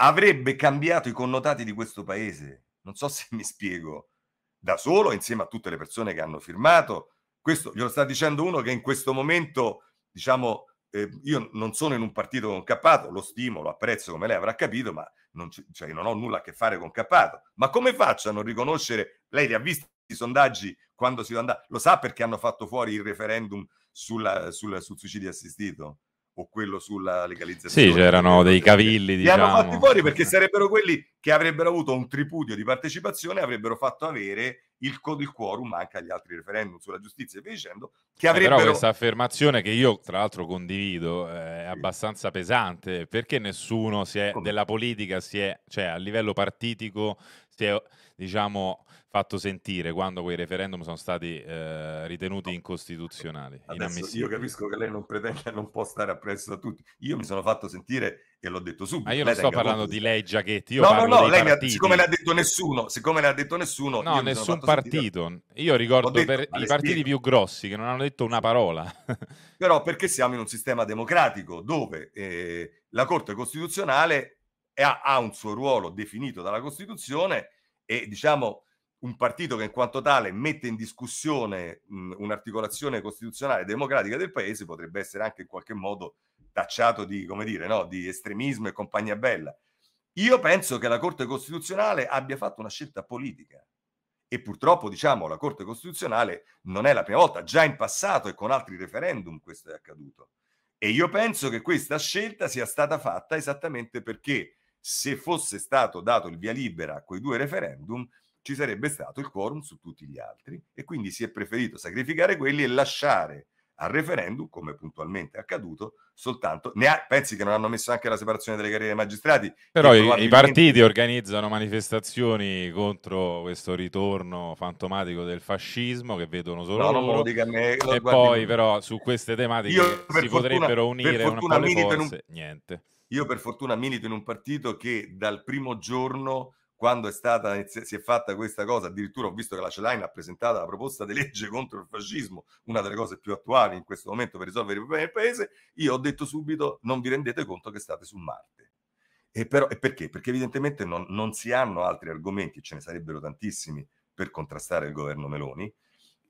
avrebbe cambiato i connotati di questo paese. Non so se mi spiego. Da solo, insieme a tutte le persone che hanno firmato, questo glielo sta dicendo uno che in questo momento, diciamo, eh, io non sono in un partito con Cappato, lo stimo, lo apprezzo come lei avrà capito, ma non, cioè, non ho nulla a che fare con Cappato. Ma come faccio a non riconoscere, lei li ha visti i sondaggi quando si andava, lo sa perché hanno fatto fuori il referendum sulla, sulla, sul suicidio assistito? o quello sulla legalizzazione. Sì, c'erano dei cavilli. Li diciamo. hanno fatti diciamo. fuori perché sarebbero quelli che avrebbero avuto un tripudio di partecipazione, avrebbero fatto avere il, il quorum anche agli altri referendum sulla giustizia e via dicendo. Che avrebbero... Eh però questa affermazione che io tra l'altro condivido eh, è abbastanza pesante perché nessuno è, della politica si è, cioè a livello partitico, si è diciamo fatto sentire quando quei referendum sono stati eh, ritenuti incostituzionali. Adesso io capisco che lei non pretende non può stare appresso a tutti. Io mi sono fatto sentire e l'ho detto subito. Ma io non lei sto parlando conto... di lei Giachetti, io no, parlo no, no, lei ha, siccome ne ha detto nessuno, siccome ne ha detto nessuno, no, nessun partito. Sentire... Io ricordo detto, per i partiti spiego. più grossi che non hanno detto una parola. Però perché siamo in un sistema democratico dove eh, la Corte Costituzionale ha, ha un suo ruolo definito dalla Costituzione e diciamo un partito che in quanto tale mette in discussione mh, mhmm, un'articolazione costituzionale democratica del paese potrebbe essere anche in qualche modo tacciato di, come dire, no, di estremismo e compagnia bella. Io penso che la Corte Costituzionale abbia fatto una scelta politica e purtroppo, diciamo, la Corte Costituzionale non è la prima volta, già in passato e con altri referendum questo è accaduto. E io penso che questa scelta sia stata fatta esattamente perché se fosse stato dato il via libera a quei due referendum, ci sarebbe stato il quorum su tutti gli altri e quindi si è preferito sacrificare quelli e lasciare al referendum, come puntualmente è accaduto, soltanto ne ha, pensi che non hanno messo anche la separazione delle carriere dei magistrati. Però i, probabilmente... i, partiti organizzano manifestazioni contro questo ritorno fantomatico del fascismo che vedono solo no, loro. Dica, me, lo e poi però su queste tematiche Io, si fortuna, potrebbero unire un po' le forze, un... niente. Io per fortuna milito in un partito che dal primo giorno quando è stata, si è fatta questa cosa, addirittura ho visto che la Celain ha presentato la proposta di legge contro il fascismo, una delle cose più attuali in questo momento per risolvere i problemi del paese, io ho detto subito non vi rendete conto che state su Marte. E, però, e perché? Perché evidentemente non, non si hanno altri argomenti, ce ne sarebbero tantissimi per contrastare il governo Meloni,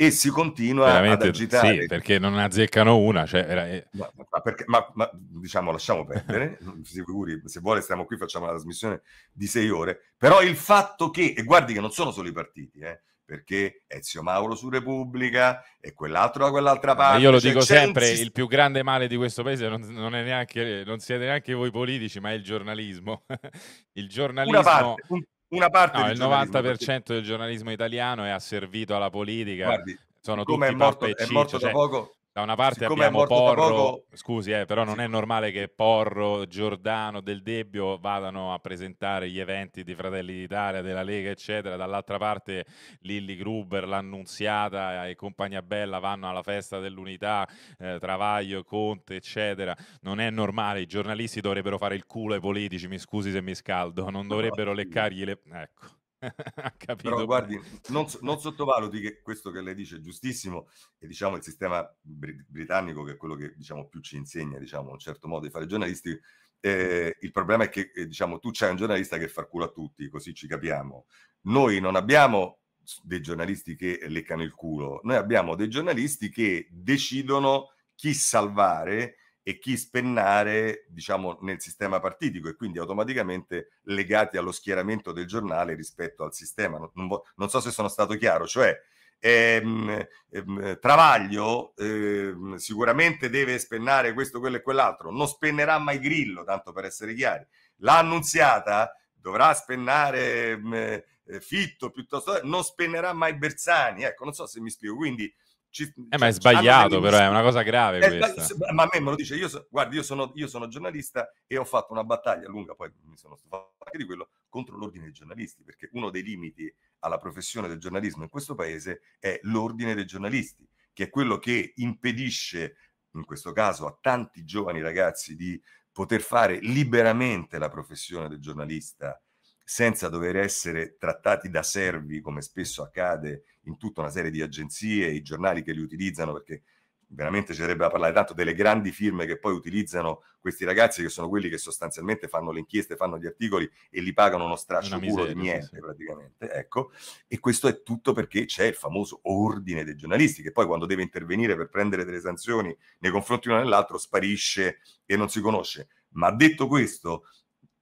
e si continua Veramente, ad agitare. Sì, perché non azzeccano una. Cioè, era... Eh. ma, ma, perché, ma, ma, diciamo, lasciamo perdere, si se vuole stiamo qui, facciamo una trasmissione di sei ore, però il fatto che, e guardi che non sono solo i partiti, eh, perché Ezio Mauro su Repubblica e quell'altro da quell'altra parte. io lo cioè, dico sempre, il più grande male di questo paese non, non, è neanche, non siete neanche voi politici, ma è il giornalismo. il giornalismo... Una Parte, un, una parte no, il 90% del giornalismo italiano è asservito alla politica. Guardi, sono tutti è morto, è morto da cioè poco da una parte Siccome abbiamo Porro, scusi, eh, però non è normale che Porro, Giordano, Del Debbio vadano a presentare gli eventi di Fratelli d'Italia, della Lega, eccetera. Dall'altra parte Lilli Gruber, l'Annunziata e compagnia bella vanno alla festa dell'unità, eh, Travaglio, Conte, eccetera. Non è normale, i giornalisti dovrebbero fare il culo ai politici, mi scusi se mi scaldo, non dovrebbero leccargli le... Ecco. Capito. Però guardi, non, non, sottovaluti che questo che lei dice è giustissimo e diciamo il sistema br- britannico che è quello che diciamo più ci insegna diciamo un certo modo di fare giornalisti eh, il problema è che eh, diciamo tu c'hai un giornalista che fa culo a tutti così ci capiamo noi non abbiamo dei giornalisti che leccano il culo noi abbiamo dei giornalisti che decidono chi salvare e chi spennare, diciamo, nel sistema partitico e quindi automaticamente legati allo schieramento del giornale rispetto al sistema. Non, non, non so se sono stato chiaro, cioè ehm, ehm, Travaglio ehm, sicuramente deve spennare questo, quello e quell'altro, non spennerà mai Grillo, tanto per essere chiari. L'ha annunziata, dovrà spennare ehm, eh, Fitto piuttosto, non spennerà mai Bersani, ecco, non so se mi spiego, quindi ci, eh, ma è cioè, sbagliato, però è una cosa grave. È eh, ma a me me lo dice, io so, guardi, io sono, io sono, giornalista e ho fatto una battaglia lunga, poi mi sono stufato anche di quello, contro l'ordine dei giornalisti, perché uno dei limiti alla professione del giornalismo in questo paese è l'ordine dei giornalisti, che è quello che impedisce, in questo caso, a tanti giovani ragazzi di poter fare liberamente la professione del giornalista senza dover essere trattati da servi, come spesso accade in tutta una serie di agenzie, i giornali che li utilizzano, perché veramente ci sarebbe da parlare tanto delle grandi firme che poi utilizzano questi ragazzi, che sono quelli che sostanzialmente fanno le inchieste, fanno gli articoli e li pagano uno strascio una miseria, di niente sì. praticamente. Ecco. E questo è tutto perché c'è il famoso ordine dei giornalisti, che poi quando deve intervenire per prendere delle sanzioni nei confronti l'uno dell'altro sparisce e non si conosce. Ma detto questo,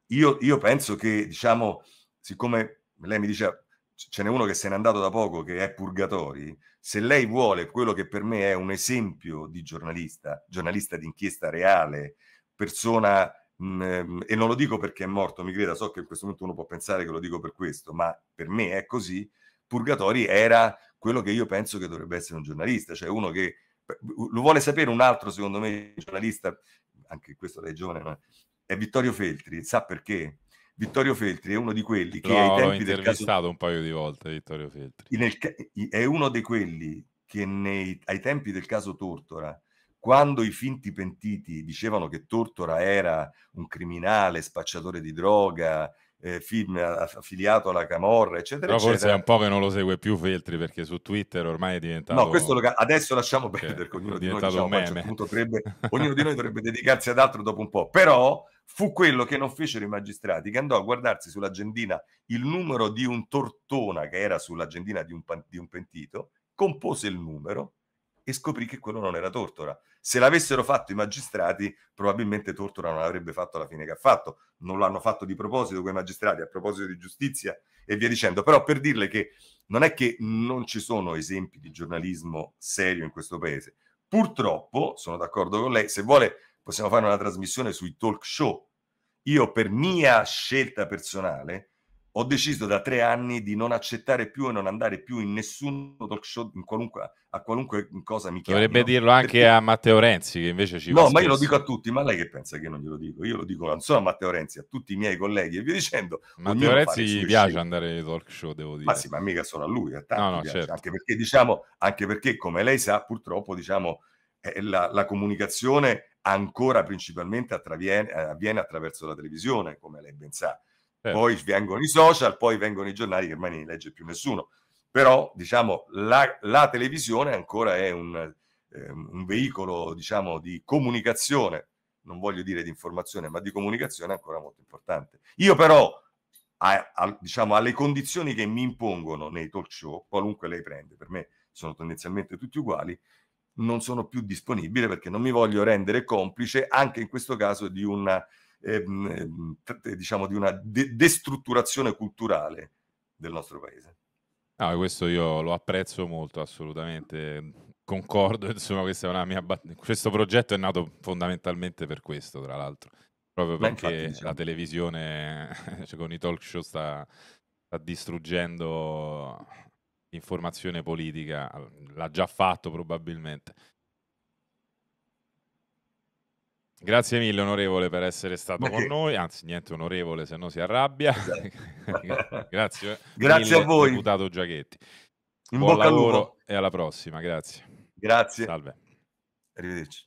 io, io penso che, diciamo, siccome lei mi dice ce n'è uno che se n'è andato da poco, che è Purgatori, se lei vuole quello che per me è un esempio di giornalista, giornalista d'inchiesta reale, persona, mh, mhmm, e non lo dico perché è morto, mi creda, so che in questo momento uno può pensare che lo dico per questo, ma per me è così, Purgatori era quello che io penso che dovrebbe essere un giornalista, cioè uno che lo vuole sapere un altro, secondo me, giornalista, anche questo lei è giovane, ma è Vittorio Feltri, sa perché? Vittorio Feltri è uno di quelli che no, ai tempi del caso... un paio di volte Vittorio Feltri. Nel, è uno di quelli che nei, ai tempi del caso Tortora, quando i finti pentiti dicevano che Tortora era un criminale, spacciatore di droga, eh, film affiliato alla Camorra, eccetera. Però forse eccetera. è un po' che non lo segue più Feltri perché su Twitter ormai è diventato... No, questo lo... adesso lasciamo perdere, okay. ognuno, di noi, diciamo, certo dovrebbe, ognuno di noi dovrebbe dedicarsi ad altro dopo un po', però fu quello che non fecero i magistrati, che andò a guardarsi sull'agendina il numero di un tortona che era sull'agendina di un, di un pentito, compose il numero e scoprì che quello non era tortora. Se l'avessero fatto i magistrati, probabilmente Tortora non avrebbe fatto la fine che ha fatto. Non l'hanno fatto di proposito quei magistrati, a proposito di giustizia e via dicendo. Però per dirle che non è che non ci sono esempi di giornalismo serio in questo paese. Purtroppo, sono d'accordo con lei, se vuole possiamo fare una trasmissione sui talk show. Io per mia scelta personale ho deciso da tre anni di non accettare più e non andare più in nessun talk show qualunque, a qualunque cosa mi chiamano. Dovrebbe dirlo anche Perché... a Matteo Renzi, che invece ci No, ma io lo dico a tutti, ma lei che pensa che non glielo dico? Io lo dico non solo a Matteo Renzi, a tutti i miei colleghi e via dicendo. Matteo Renzi gli piace show. andare ai talk show, devo dire. Ma sì, ma mica solo a lui, a tanti no, no, certo. anche, perché, diciamo, anche perché, come lei sa, purtroppo, diciamo, eh, la, la comunicazione ancora principalmente attraviene, eh, avviene attraverso la televisione, come lei ben sa Certo. poi vengono i social, poi vengono i giornali che ormai non li legge più nessuno. Però, diciamo, la, la televisione ancora è un, eh, un veicolo, diciamo, di comunicazione, non voglio dire di informazione, ma di comunicazione ancora molto importante. Io però, a, a, diciamo, alle condizioni che mi impongono nei talk show, qualunque lei prende, per me sono tendenzialmente tutti uguali, non sono più disponibile perché non mi voglio rendere complice anche in questo caso di una ehm, ehm diciamo di una de- destrutturazione culturale del nostro paese. Ah, questo io lo apprezzo molto, assolutamente. Ehm, concordo, insomma, bat- questo progetto è nato fondamentalmente per questo, tra l'altro, proprio perché infatti, diciamo. la televisione cioè, con i talk show sta, sta distruggendo informazione politica, l'ha già fatto probabilmente Grazie mille onorevole per essere stato con noi, anzi niente onorevole se no si arrabbia. Esatto. grazie grazie a voi. Deputato Giachetti. In Buon lavoro e alla prossima, grazie. Grazie. Salve. Arrivederci.